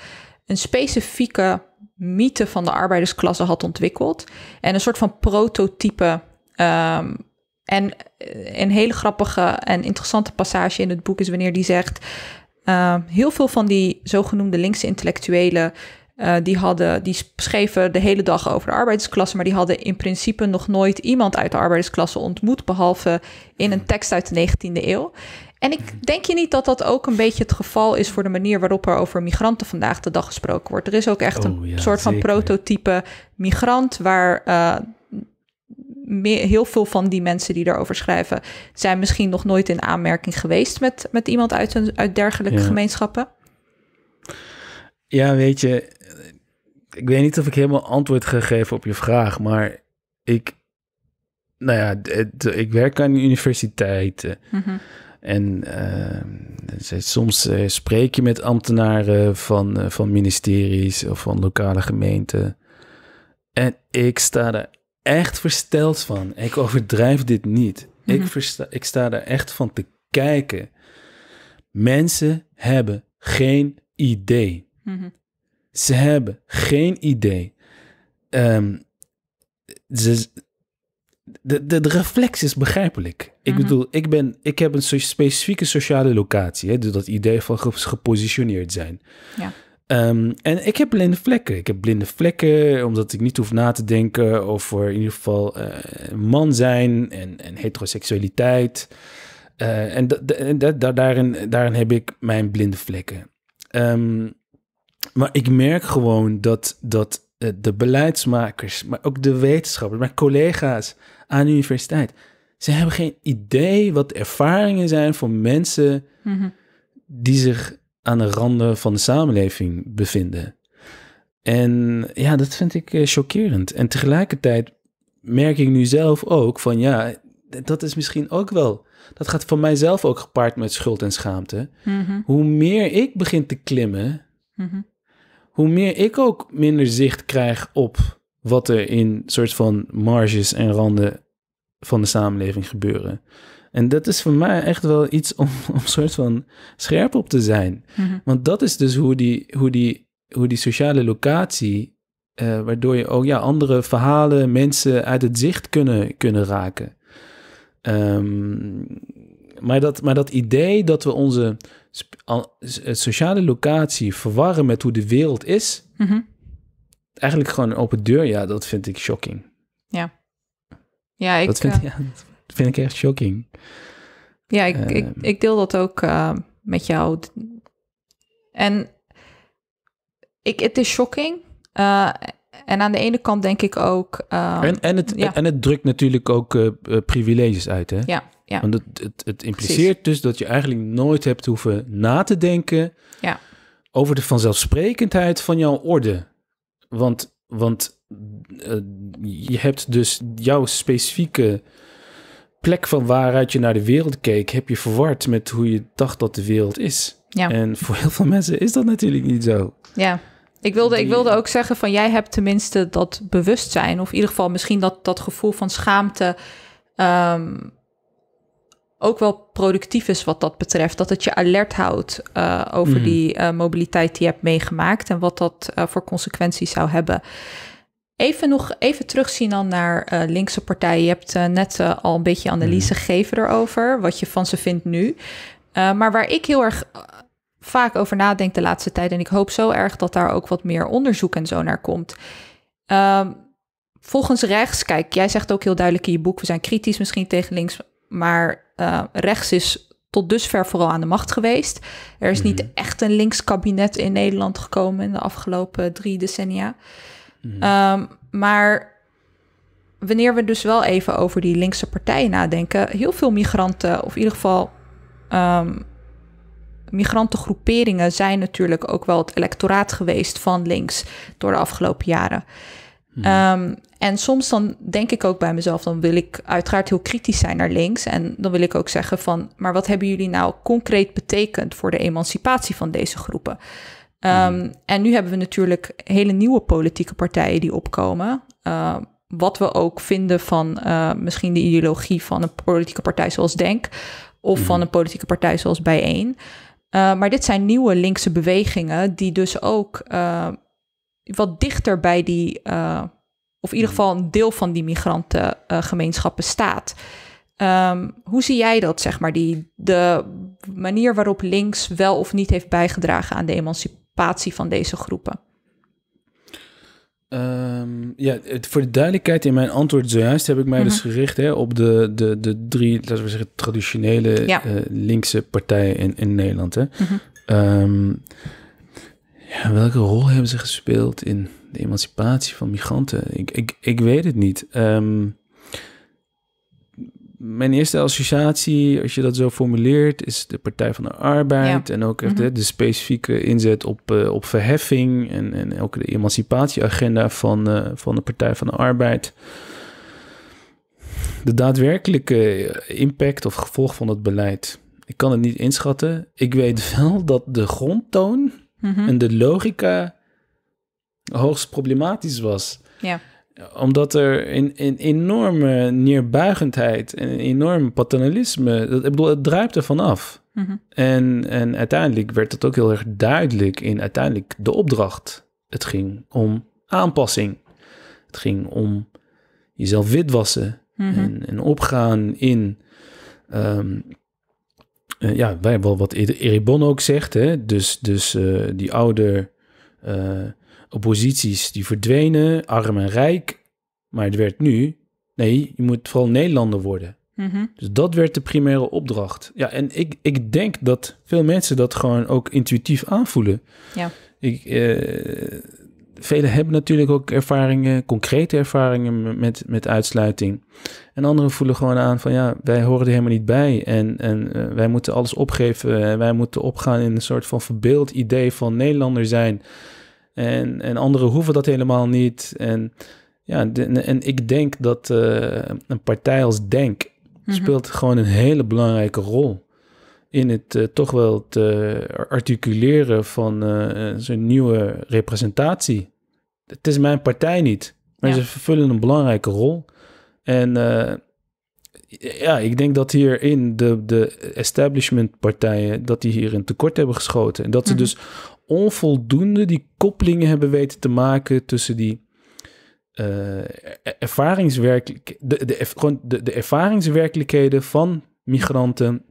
een specifieke mythe van de arbeidersklasse had ontwikkeld. En een soort van prototype. Ehm, en eh, een hele grappige en interessante passage in het boek is wanneer die zegt. Eh, heel veel van die zogenoemde linkse intellectuelen. Eh, die, hadden, die schreven de hele dag over de arbeidersklasse, maar die hadden in principe nog nooit iemand uit de arbeidersklasse ontmoet, behalve in een tekst uit de 19e eeuw. En ik denk je niet dat dat ook een beetje het geval is voor de manier waarop er over migranten vandaag de dag gesproken wordt. Er is ook echt een oh, soort van prototype migrant waar eh, heel veel van die mensen die daarover schrijven zijn misschien nog nooit in aanmerking geweest met, met iemand uit, een, uit dergelijke gemeenschappen. Ja, weet je, ik weet niet of ik helemaal antwoord gegeven op je vraag, maar ik, nou ja, ik werk aan universiteiten. Mm en eh, soms eh, spreek je met ambtenaren van, eh, van ministeries of van lokale gemeenten. En ik sta daar echt versteld van. Ik overdrijf dit niet. ik, mhm. ik sta daar echt van te kijken. Mensen hebben geen idee. Mhm. Ze hebben geen idee. Um, ze, de, de, reflex is begrijpelijk. Ik mhm. bedoel, ik, ben, ik heb een specifieke sociale locatie. Hè, dus dat idee van gepositioneerd zijn. Ja. Ehm, en ik heb blinde vlekken. Ik heb blinde vlekken omdat ik niet hoef na te denken over in ieder geval eh, man zijn en, en heteroseksualiteit. Eh, en daarin, daarin heb ik mijn blinde vlekken. Ehm, maar ik merk gewoon dat, dat eh, de beleidsmakers, maar ook de wetenschappers, mijn collega's aan de universiteit. Ze hebben geen idee wat de ervaringen zijn voor mensen mhm. die zich aan de randen van de samenleving bevinden. En ja, dat vind ik eh, chockerend. En tegelijkertijd merk ik nu zelf ook van ja, dat is misschien ook wel. Dat gaat voor mijzelf ook gepaard met schuld en schaamte. Mhm. Hoe meer ik begin te klimmen, mhm hoe meer ik ook minder zicht krijg op wat er in soort van marges en randen van de samenleving gebeuren. En dat is voor mij echt wel iets om, om soort van scherp op te zijn. Mhm. Want dat is dus hoe die, hoe die, hoe die sociale locatie, eh, waardoor je ook ja, andere verhalen, mensen uit het zicht kunnen, kunnen raken. Ehm, maar, dat, maar dat idee dat we onze eh, sociale locatie verwarren met hoe de wereld is, mhm. eigenlijk gewoon een open deur, ja, dat vind ik shocking. Ja. Ja, ik, dat, vind, eh, ik echt shocking. Ja, ik, ik, ehm. ik, deel dat ook eh, met jou. En ik, het is shocking. en aan de ene kant denk ik ook. Ehm, en, en, het, en het drukt natuurlijk ook privileges uit, hè? Ja, ja. Want het, het, impliceert dus dat je eigenlijk nooit hebt hoeven na te denken ja. over de vanzelfsprekendheid van jouw orde. Want, want eh, je hebt dus jouw specifieke plek van waaruit je naar de wereld keek, heb je verward met hoe je dacht dat de wereld is. En voor heel veel mensen is dat natuurlijk niet zo. Ja. Ik wilde, ik wilde ook zeggen van jij hebt tenminste dat bewustzijn, of in ieder geval misschien dat, dat gevoel van schaamte ehm, ook wel productief is wat dat betreft. Dat het je alert houdt uh, over mm. die eh, mobiliteit die je hebt meegemaakt en wat dat eh, voor consequenties zou hebben. Even nog even terugzien dan naar linkse partijen. Je hebt net al een beetje analyse mm. gegeven erover, wat je van ze vindt nu. maar waar ik heel erg vaak over nadenk de laatste tijd, en ik hoop zo erg dat daar ook wat meer onderzoek en zo naar komt. Ehm, volgens rechts, kijk, jij zegt ook heel duidelijk in je boek, we zijn kritisch misschien tegen links, maar eh, rechts is tot dusver vooral aan de macht geweest. Er is niet mhm. echt een links kabinet in Nederland gekomen in de afgelopen drie decennia. Mhm. Ehm, maar wanneer we dus wel even over die linkse partijen nadenken, heel veel migranten, of in ieder geval ehm, migrantengroeperingen, zijn natuurlijk ook wel het electoraat geweest van links door de afgelopen jaren. Mhm. Ehm, en soms dan denk ik ook bij mezelf, dan wil ik uiteraard heel kritisch zijn naar links. En dan wil ik ook zeggen van, maar wat hebben jullie nou concreet betekend voor de emancipatie van deze groepen? Mhm. Ehm, en nu hebben we natuurlijk hele nieuwe politieke partijen die opkomen. Ehm, wat we ook vinden van eh, misschien de ideologie van een politieke partij zoals Denk of mhm. van een politieke partij zoals Bijeen. Ehm, maar dit zijn nieuwe linkse bewegingen die dus ook wat dichter bij die of in ieder mhm. geval een deel van die migrantengemeenschappen uh, staat. Ehm, hoe zie jij dat, zeg maar, die, de manier waarop links wel of niet heeft bijgedragen aan de emancipatie van deze groepen? Ehm, ja, voor de duidelijkheid in mijn antwoord zojuist heb ik mij dus mhm. gericht hè, op de, de, de drie, laten we zeggen, traditionele eh, linkse partijen in, in Nederland. Hè. Mhm. Ehm, ja, welke rol hebben ze gespeeld in de emancipatie van migranten. Ik, ik, ik weet het niet. Ehm, mijn eerste associatie, als je dat zo formuleert, is de Partij van de Arbeid. En ook echt mm de specifieke inzet op, eh, op verheffing. En, en ook de emancipatieagenda van, eh, van de Partij van de Arbeid. De daadwerkelijke impact of gevolg van dat beleid. Ik kan het niet inschatten. Ik weet wel dat de grondtoon mhm. en de logica hoogst problematisch was. Ja. Omdat er een, een enorme neerbuigendheid een enorm paternalisme. Dat, ik bedoel, het druipt ervan af. Mhm. en, en uiteindelijk werd dat ook heel erg duidelijk in uiteindelijk de opdracht. Het ging om aanpassing. Het ging om jezelf witwassen mhm. en, en, opgaan in. Um, ja, wij wel wat Eribon ook zegt, hè? dus, dus eh, die oude eh, opposities die verdwenen, arm en rijk. Maar het werd nu, nee, je moet vooral Nederlander worden. Mhm. Dus dat werd de primaire opdracht. Ja, en ik, ik denk dat veel mensen dat gewoon ook intuïtief aanvoelen. Ja. Ik, eh, velen hebben natuurlijk ook ervaringen, concrete ervaringen met, met uitsluiting. En anderen voelen gewoon aan van ja, wij horen er helemaal niet bij. En, en eh, wij moeten alles opgeven. En eh, wij moeten opgaan in een soort van verbeeld idee van Nederlander zijn. En, en anderen hoeven dat helemaal niet. En, ja, en ik denk dat eh, een partij als Denk mhm. speelt gewoon een hele belangrijke rol in het eh, toch wel te articuleren van uh, eh, zo'n nieuwe representatie. Het is mijn partij niet, maar ze vervullen een belangrijke rol. En ja, ik denk dat hierin de, de establishment partijen, dat die hier een tekort hebben geschoten. En dat ze mhm. dus onvoldoende die koppelingen hebben weten te maken tussen die eh, ervaringswerkelijk, de, de, de, de ervaringswerkelijkheden van migranten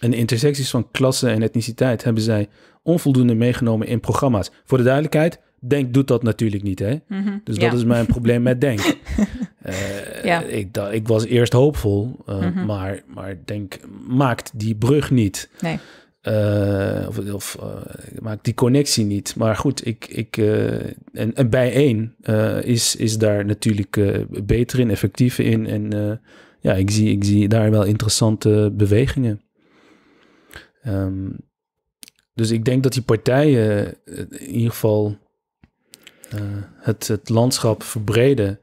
en de intersecties van klasse en etniciteit hebben zij onvoldoende meegenomen in programma's. Voor de duidelijkheid, Denk doet dat natuurlijk niet. Hè? Mhm, dus dat is mijn probleem met Denk. Eh, ja. ik, ik, was eerst hoopvol, eh, mhm. maar, maar Denk maakt die brug niet. Nee. Eh, of, of eh, maak die connectie niet. Maar goed, ik, ik, uh, en, en bijeen is, is daar natuurlijk beter in, effectiever in. En ja, ik zie, ik zie daar wel interessante bewegingen. Ehm, dus ik denk dat die partijen in ieder geval het, het landschap verbreden.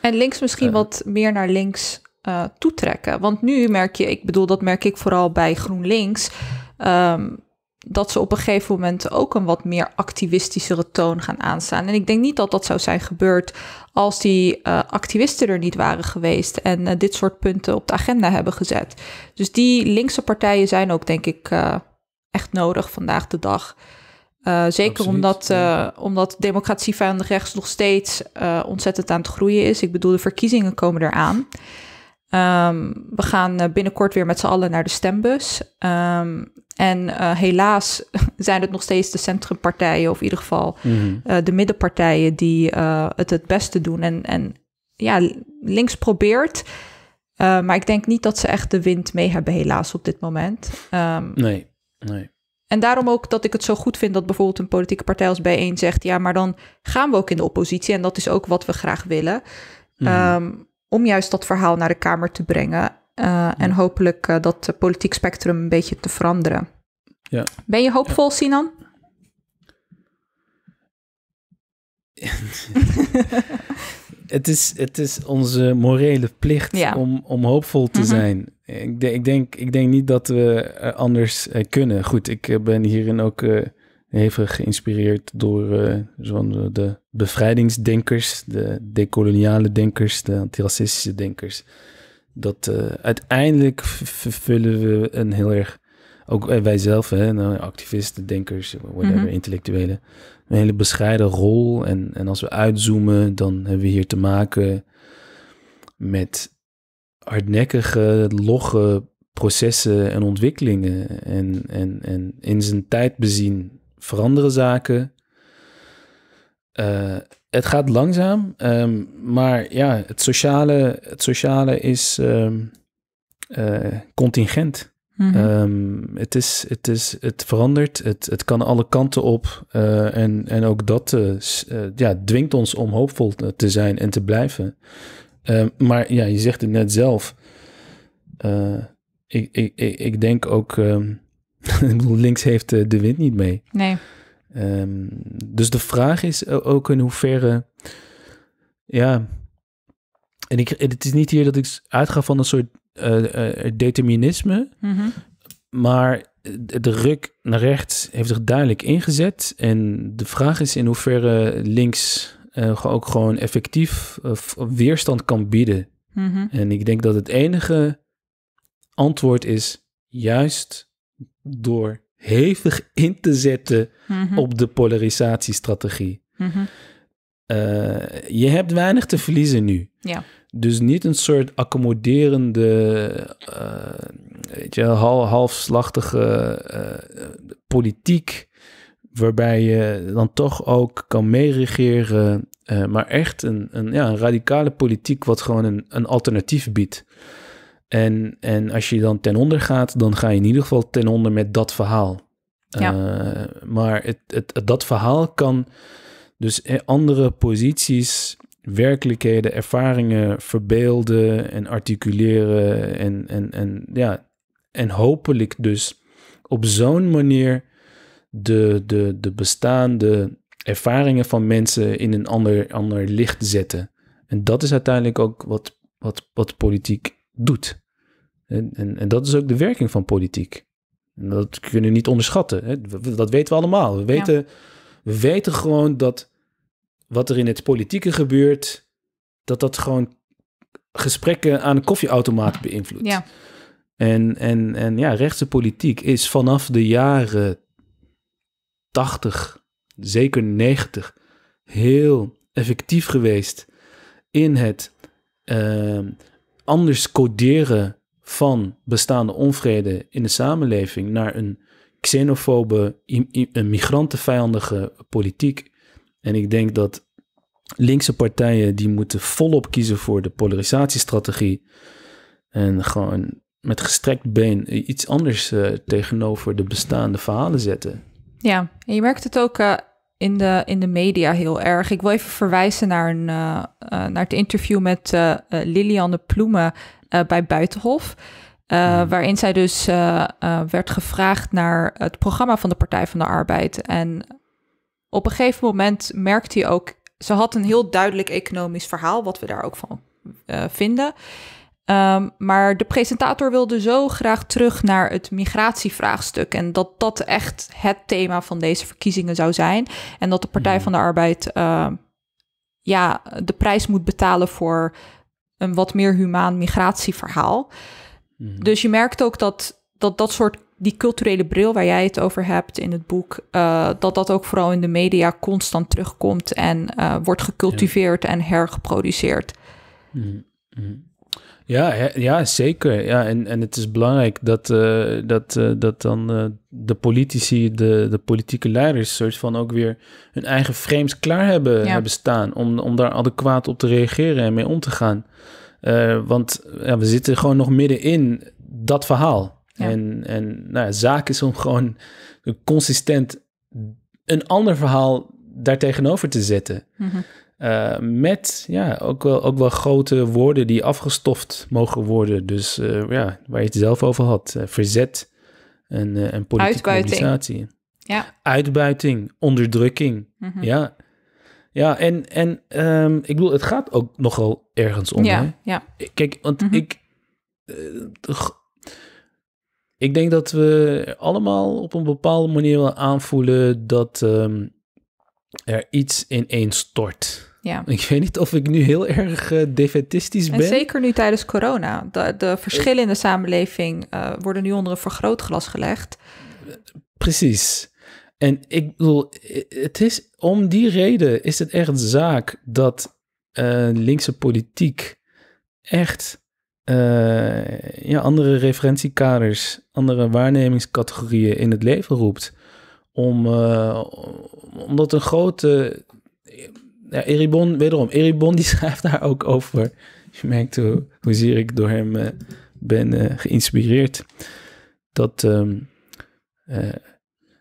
En links misschien wat meer naar links toetrekken. Want nu merk je, ik bedoel, dat merk ik vooral bij GroenLinks Ehm, dat ze op een gegeven moment ook een wat meer activistischere toon gaan aanstaan. En ik denk niet dat dat zou zijn gebeurd als die eh, activisten er niet waren geweest en eh, dit soort punten op de agenda hebben gezet. Dus die linkse partijen zijn ook, denk ik, eh, echt nodig vandaag de dag. zeker omdat, ja. omdat democratie van rechts nog steeds ontzettend aan het groeien is. Ik bedoel, de verkiezingen komen eraan. Ehm, we gaan eh, binnenkort weer met z'n allen naar de stembus. Ehm, en eh, helaas zijn het nog steeds de centrumpartijen, of in ieder geval mhm. eh, de middenpartijen, die het het beste doen. En, en ja, links probeert. maar ik denk niet dat ze echt de wind mee hebben, helaas, op dit moment. Ehm, nee, nee. En daarom ook dat ik het zo goed vind dat bijvoorbeeld een politieke partij als bijeen zegt: ja, maar dan gaan we ook in de oppositie. En dat is ook wat we graag willen. Mm om juist dat verhaal naar de Kamer te brengen. Eh, en hopelijk uh, dat eh, politiek spectrum een beetje te veranderen. Ja. Ben je hoopvol, Sinan? het, is, het is onze morele plicht om, om hoopvol te mhm. zijn. Ik, ik, denk, ik denk niet dat we anders kunnen. Goed, ik ben hierin ook hevig geïnspireerd door uh, de bevrijdingsdenkers, de decoloniale denkers, de antiracistische denkers. Dat eh, uiteindelijk vervullen we een heel erg, ook wij zelf, hè, nou, activisten, denkers, whatever, mhm. intellectuelen, een hele bescheiden rol. En, en als we uitzoomen, dan hebben we hier te maken met hardnekkige, logge processen en ontwikkelingen en, en, en in zijn tijd bezien veranderen zaken. Eh, het gaat langzaam, ehm, maar ja, het sociale, het sociale is um, contingent. Mhm. Ehm, het, is, het, is, het verandert, het, het kan alle kanten op. Eh, en, en ook dat ja, dwingt ons om hoopvol te zijn en te blijven. maar ja, je zegt het net zelf. Ik, ik, ik, ik, denk ook ik bedoel, links heeft eh, de wind niet mee. Nee. Ehm, dus de vraag is ook in hoeverre. Ja. En ik, het is niet hier dat ik uitga van een soort eh, eh, determinisme. Mhm. Maar de ruk naar rechts heeft zich duidelijk ingezet. En de vraag is in hoeverre links ook gewoon effectief weerstand kan bieden. Mhm. En ik denk dat het enige antwoord is juist door hevig in te zetten mhm. op de polarisatiestrategie. Mhm. Eh, je hebt weinig te verliezen nu. Ja. Dus niet een soort accommoderende, eh, je, hal halfslachtige eh, politiek, waarbij je dan toch ook kan meeregeren, maar echt een, een, ja, een radicale politiek wat gewoon een, een alternatief biedt en, en als je dan ten onder gaat, dan ga je in ieder geval ten onder met dat verhaal. Eh, maar het, het, dat verhaal kan dus andere posities, werkelijkheden, ervaringen verbeelden en articuleren. En, en, en, ja, en hopelijk dus op zo'n manier de, de, de bestaande ervaringen van mensen in een ander, ander licht zetten. En dat is uiteindelijk ook wat, wat, wat politiek doet. En, en, en dat is ook de werking van politiek. En dat kunnen we niet onderschatten. Hè? Dat weten we allemaal. We weten, we weten gewoon dat wat er in het politieke gebeurt, dat dat gewoon gesprekken aan een koffieautomaat beïnvloedt. Ja. En, en, en ja, rechtse politiek is vanaf de jaren 80, zeker 90, heel effectief geweest in het ehm, anders coderen van bestaande onvrede in de samenleving naar een xenofobe, een migrantenvijandige politiek. En ik denk dat linkse partijen die moeten volop kiezen voor de polarisatiestrategie en gewoon met gestrekt been iets anders eh, tegenover de bestaande verhalen zetten. Ja, en je merkt het ook eh, in de, in de media heel erg. Ik wil even verwijzen naar, een, eh, eh, naar het interview met uh, Liliane Ploemen bij Buitenhof. Mhm. waarin zij dus werd gevraagd naar het programma van de Partij van de Arbeid. En op een gegeven moment merkte hij ook. Ze had een heel duidelijk economisch verhaal, wat we daar ook van vinden. Ehm, maar de presentator wilde zo graag terug naar het migratievraagstuk. En dat dat echt het thema van deze verkiezingen zou zijn. En dat de Partij hmm. van de Arbeid ehm, ja, de prijs moet betalen voor een wat meer humaan migratieverhaal. Hmm. Dus je merkt ook dat, dat dat soort die culturele bril waar jij het over hebt in het boek, eh, dat dat ook vooral in de media constant terugkomt en eh, wordt gecultiveerd en hergeproduceerd. Hmm. Ja, ja zeker. Ja, en, en het is belangrijk dat, eh, dat, eh, dat dan eh, de politici, de, de politieke leiders, soort van ook weer hun eigen frames klaar hebben, hebben staan. Om, om daar adequaat op te reageren en mee om te gaan. want ja, we zitten gewoon nog midden in dat verhaal. En, en nou, zaak is om gewoon consistent een ander verhaal daartegenover te zetten. Mm eh, met ja, ook, wel, ook wel grote woorden die afgestoft mogen worden. Dus eh, ja, waar je het zelf over had. Eh, verzet en, en politieke Uitbuiting. mobilisatie. Ja. Uitbuiting, onderdrukking. Mhm. Ja, ja en, en ehm, ik bedoel, het gaat ook nogal ergens om. Ja, Kijk, want mhm. ik... ik denk dat we allemaal op een bepaalde manier wel aanvoelen dat... Ehm, er iets in eens stort. Ja. Ik weet niet of ik nu heel erg uh, defetistisch ben. En zeker nu tijdens corona. De, de verschillen in de samenleving eh, worden nu onder een vergrootglas gelegd. Precies. En ik bedoel, eh, het is om die reden is het echt zaak dat uh, linkse politiek echt ja, andere referentiekaders, andere waarnemingscategorieën in het leven roept. Om, omdat een grote ja, Eribon, wederom, Eribon die schrijft daar ook over. Je merkt hoe, hoezeer ik door hem eh, ben eh, geïnspireerd. Dat ehm, eh,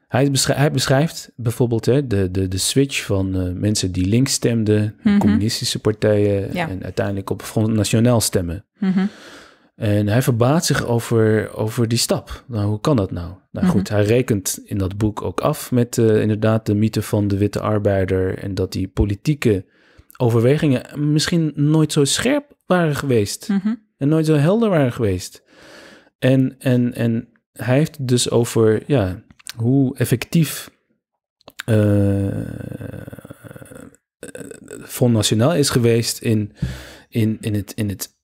hij, beschrijft, hij, beschrijft bijvoorbeeld hè, de, de, de switch van mensen die links stemden, mhm. communistische partijen, en uiteindelijk op Front Nationaal stemmen. Mm en hij verbaast zich over, over die stap. Nou, hoe kan dat nou? Nou mhm. goed, hij rekent in dat boek ook af met eh, inderdaad de mythe van de witte arbeider. En dat die politieke overwegingen misschien nooit zo scherp waren geweest. Mhm. En nooit zo helder waren geweest. En, en, en hij heeft dus over ja, hoe effectief uh, Front Nationaal is geweest in, in, in het. In het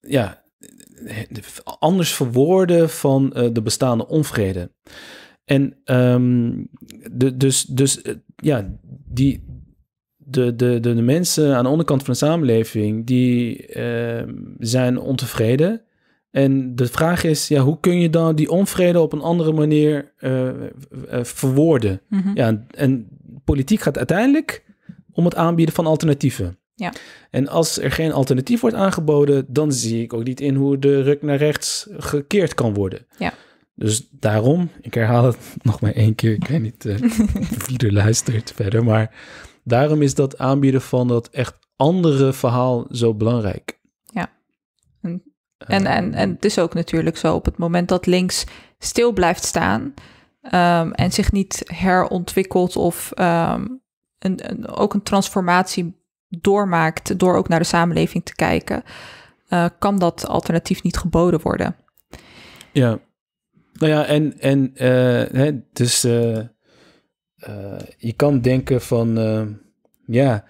ja, anders verwoorden van eh, de bestaande onvrede. En ehm, de, dus, dus eh, ja, die, de, de, de, mensen aan de onderkant van de samenleving, die ehm, zijn ontevreden. En de vraag is, ja, hoe kun je dan die onvrede op een andere manier eh, verwoorden? Mhm. ja, en politiek gaat uiteindelijk om het aanbieden van alternatieven. Ja. En als er geen alternatief wordt aangeboden, dan zie ik ook niet in hoe de ruk naar rechts gekeerd kan worden. Ja. Dus daarom, ik herhaal het nog maar één keer, ik weet niet eh, wie er luistert verder, maar daarom is dat aanbieden van dat echt andere verhaal zo belangrijk. Ja. En, eh, en, en, het is ook natuurlijk zo, op het moment dat links stil blijft staan ehm, en zich niet herontwikkelt of ehm, een, ook een transformatie doormaakt door ook naar de samenleving te kijken, eh, kan dat alternatief niet geboden worden. Ja, nou ja, en, en eh, hè, dus eh, je kan denken van ja.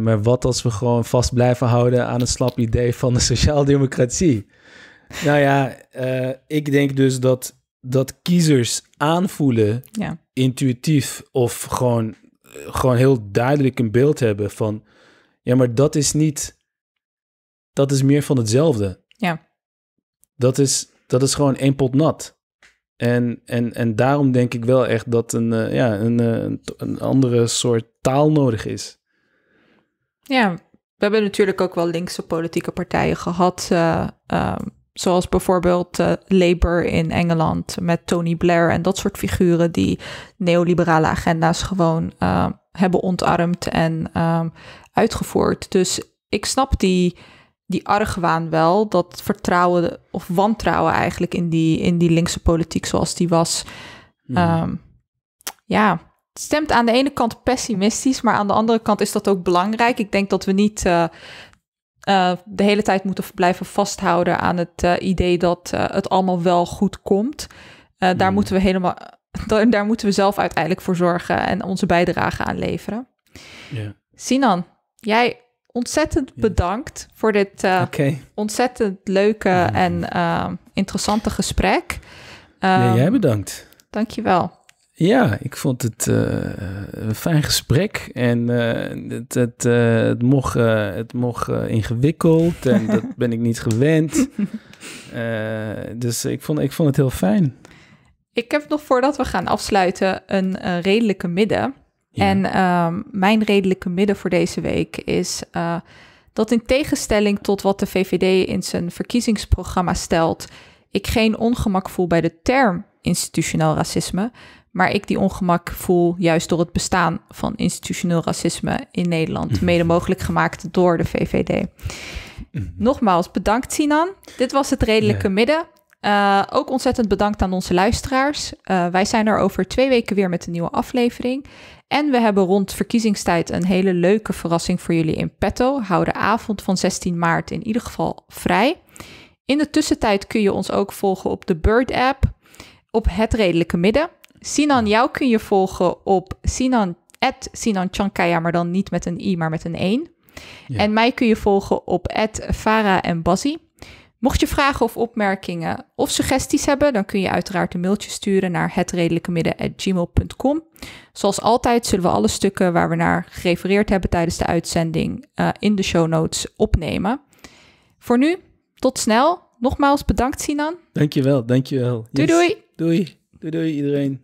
maar wat als we gewoon vast blijven houden aan het slap idee van de sociaaldemocratie? nou ja, ik denk dus dat, dat kiezers aanvoelen, ja. intuïtief of gewoon gewoon heel duidelijk een beeld hebben van, ja, maar dat is niet, dat is meer van hetzelfde. Ja. Dat is, dat is gewoon één pot nat. En, en, en daarom denk ik wel echt dat een, eh, ja, een, eh, een andere soort taal nodig is. Ja, we hebben natuurlijk ook wel linkse politieke partijen gehad. Eh, ehm, Zoals bijvoorbeeld eh, Labour in Engeland met Tony Blair en dat soort figuren die neoliberale agenda's gewoon ehm, hebben ontarmd en ehm, uitgevoerd. Dus ik snap die, die argwaan wel, dat vertrouwen of wantrouwen eigenlijk in die, in die linkse politiek zoals die was. Hmm. Ehm, ja, um, stemt aan de ene kant pessimistisch, maar aan de andere kant is dat ook belangrijk. Ik denk dat we niet eh, eh, de hele tijd moeten blijven vasthouden aan het eh, idee dat eh, het allemaal wel goed komt. Daar hmm. moeten we helemaal, daar moeten we zelf uiteindelijk voor zorgen en onze bijdrage aan leveren. Sinan, jij ontzettend bedankt voor dit ontzettend leuke en interessante gesprek. Um, nee, jij ehm, bedankt. Dankjewel. Ja, ik vond het eh, een fijn gesprek. En eh, het, het, eh, het mocht, het mocht ingewikkeld en dat ben ik niet gewend. dus ik vond, ik vond het heel fijn. Ik heb nog voordat we gaan afsluiten een redelijke midden. En ehm, mijn redelijke midden voor deze week is dat in tegenstelling tot wat de VVD in zijn verkiezingsprogramma stelt, ik geen ongemak voel bij de term institutioneel racisme, maar ik die ongemak voel juist door het bestaan van institutioneel racisme in Nederland. Mhm. Mede mogelijk gemaakt door de VVD. Mhm. Nogmaals, bedankt Sinan. Dit was het Redelijke Midden. Eh, ook ontzettend bedankt aan onze luisteraars. Eh, wij zijn er over twee weken weer met een nieuwe aflevering. En we hebben rond verkiezingstijd een hele leuke verrassing voor jullie in petto. Houden de avond van 16 maart in ieder geval vrij. In de tussentijd kun je ons ook volgen op de Bird app, op het Redelijke Midden. Sinan, jou kun je volgen op Sinan, at Sinan Chankaya, maar dan niet met een i, maar met een 1. En mij kun je volgen op Farah en Bazzi. Mocht je vragen of opmerkingen of suggesties hebben, dan kun je uiteraard een mailtje sturen naar hetredelijkemidden.gmail.com. Zoals altijd zullen we alle stukken waar we naar gerefereerd hebben tijdens de uitzending eh, in de show notes opnemen. Voor nu, tot snel. Nogmaals bedankt Sinan. Dankjewel, dankjewel. Yes. Doei doei. Doei, doei doei iedereen.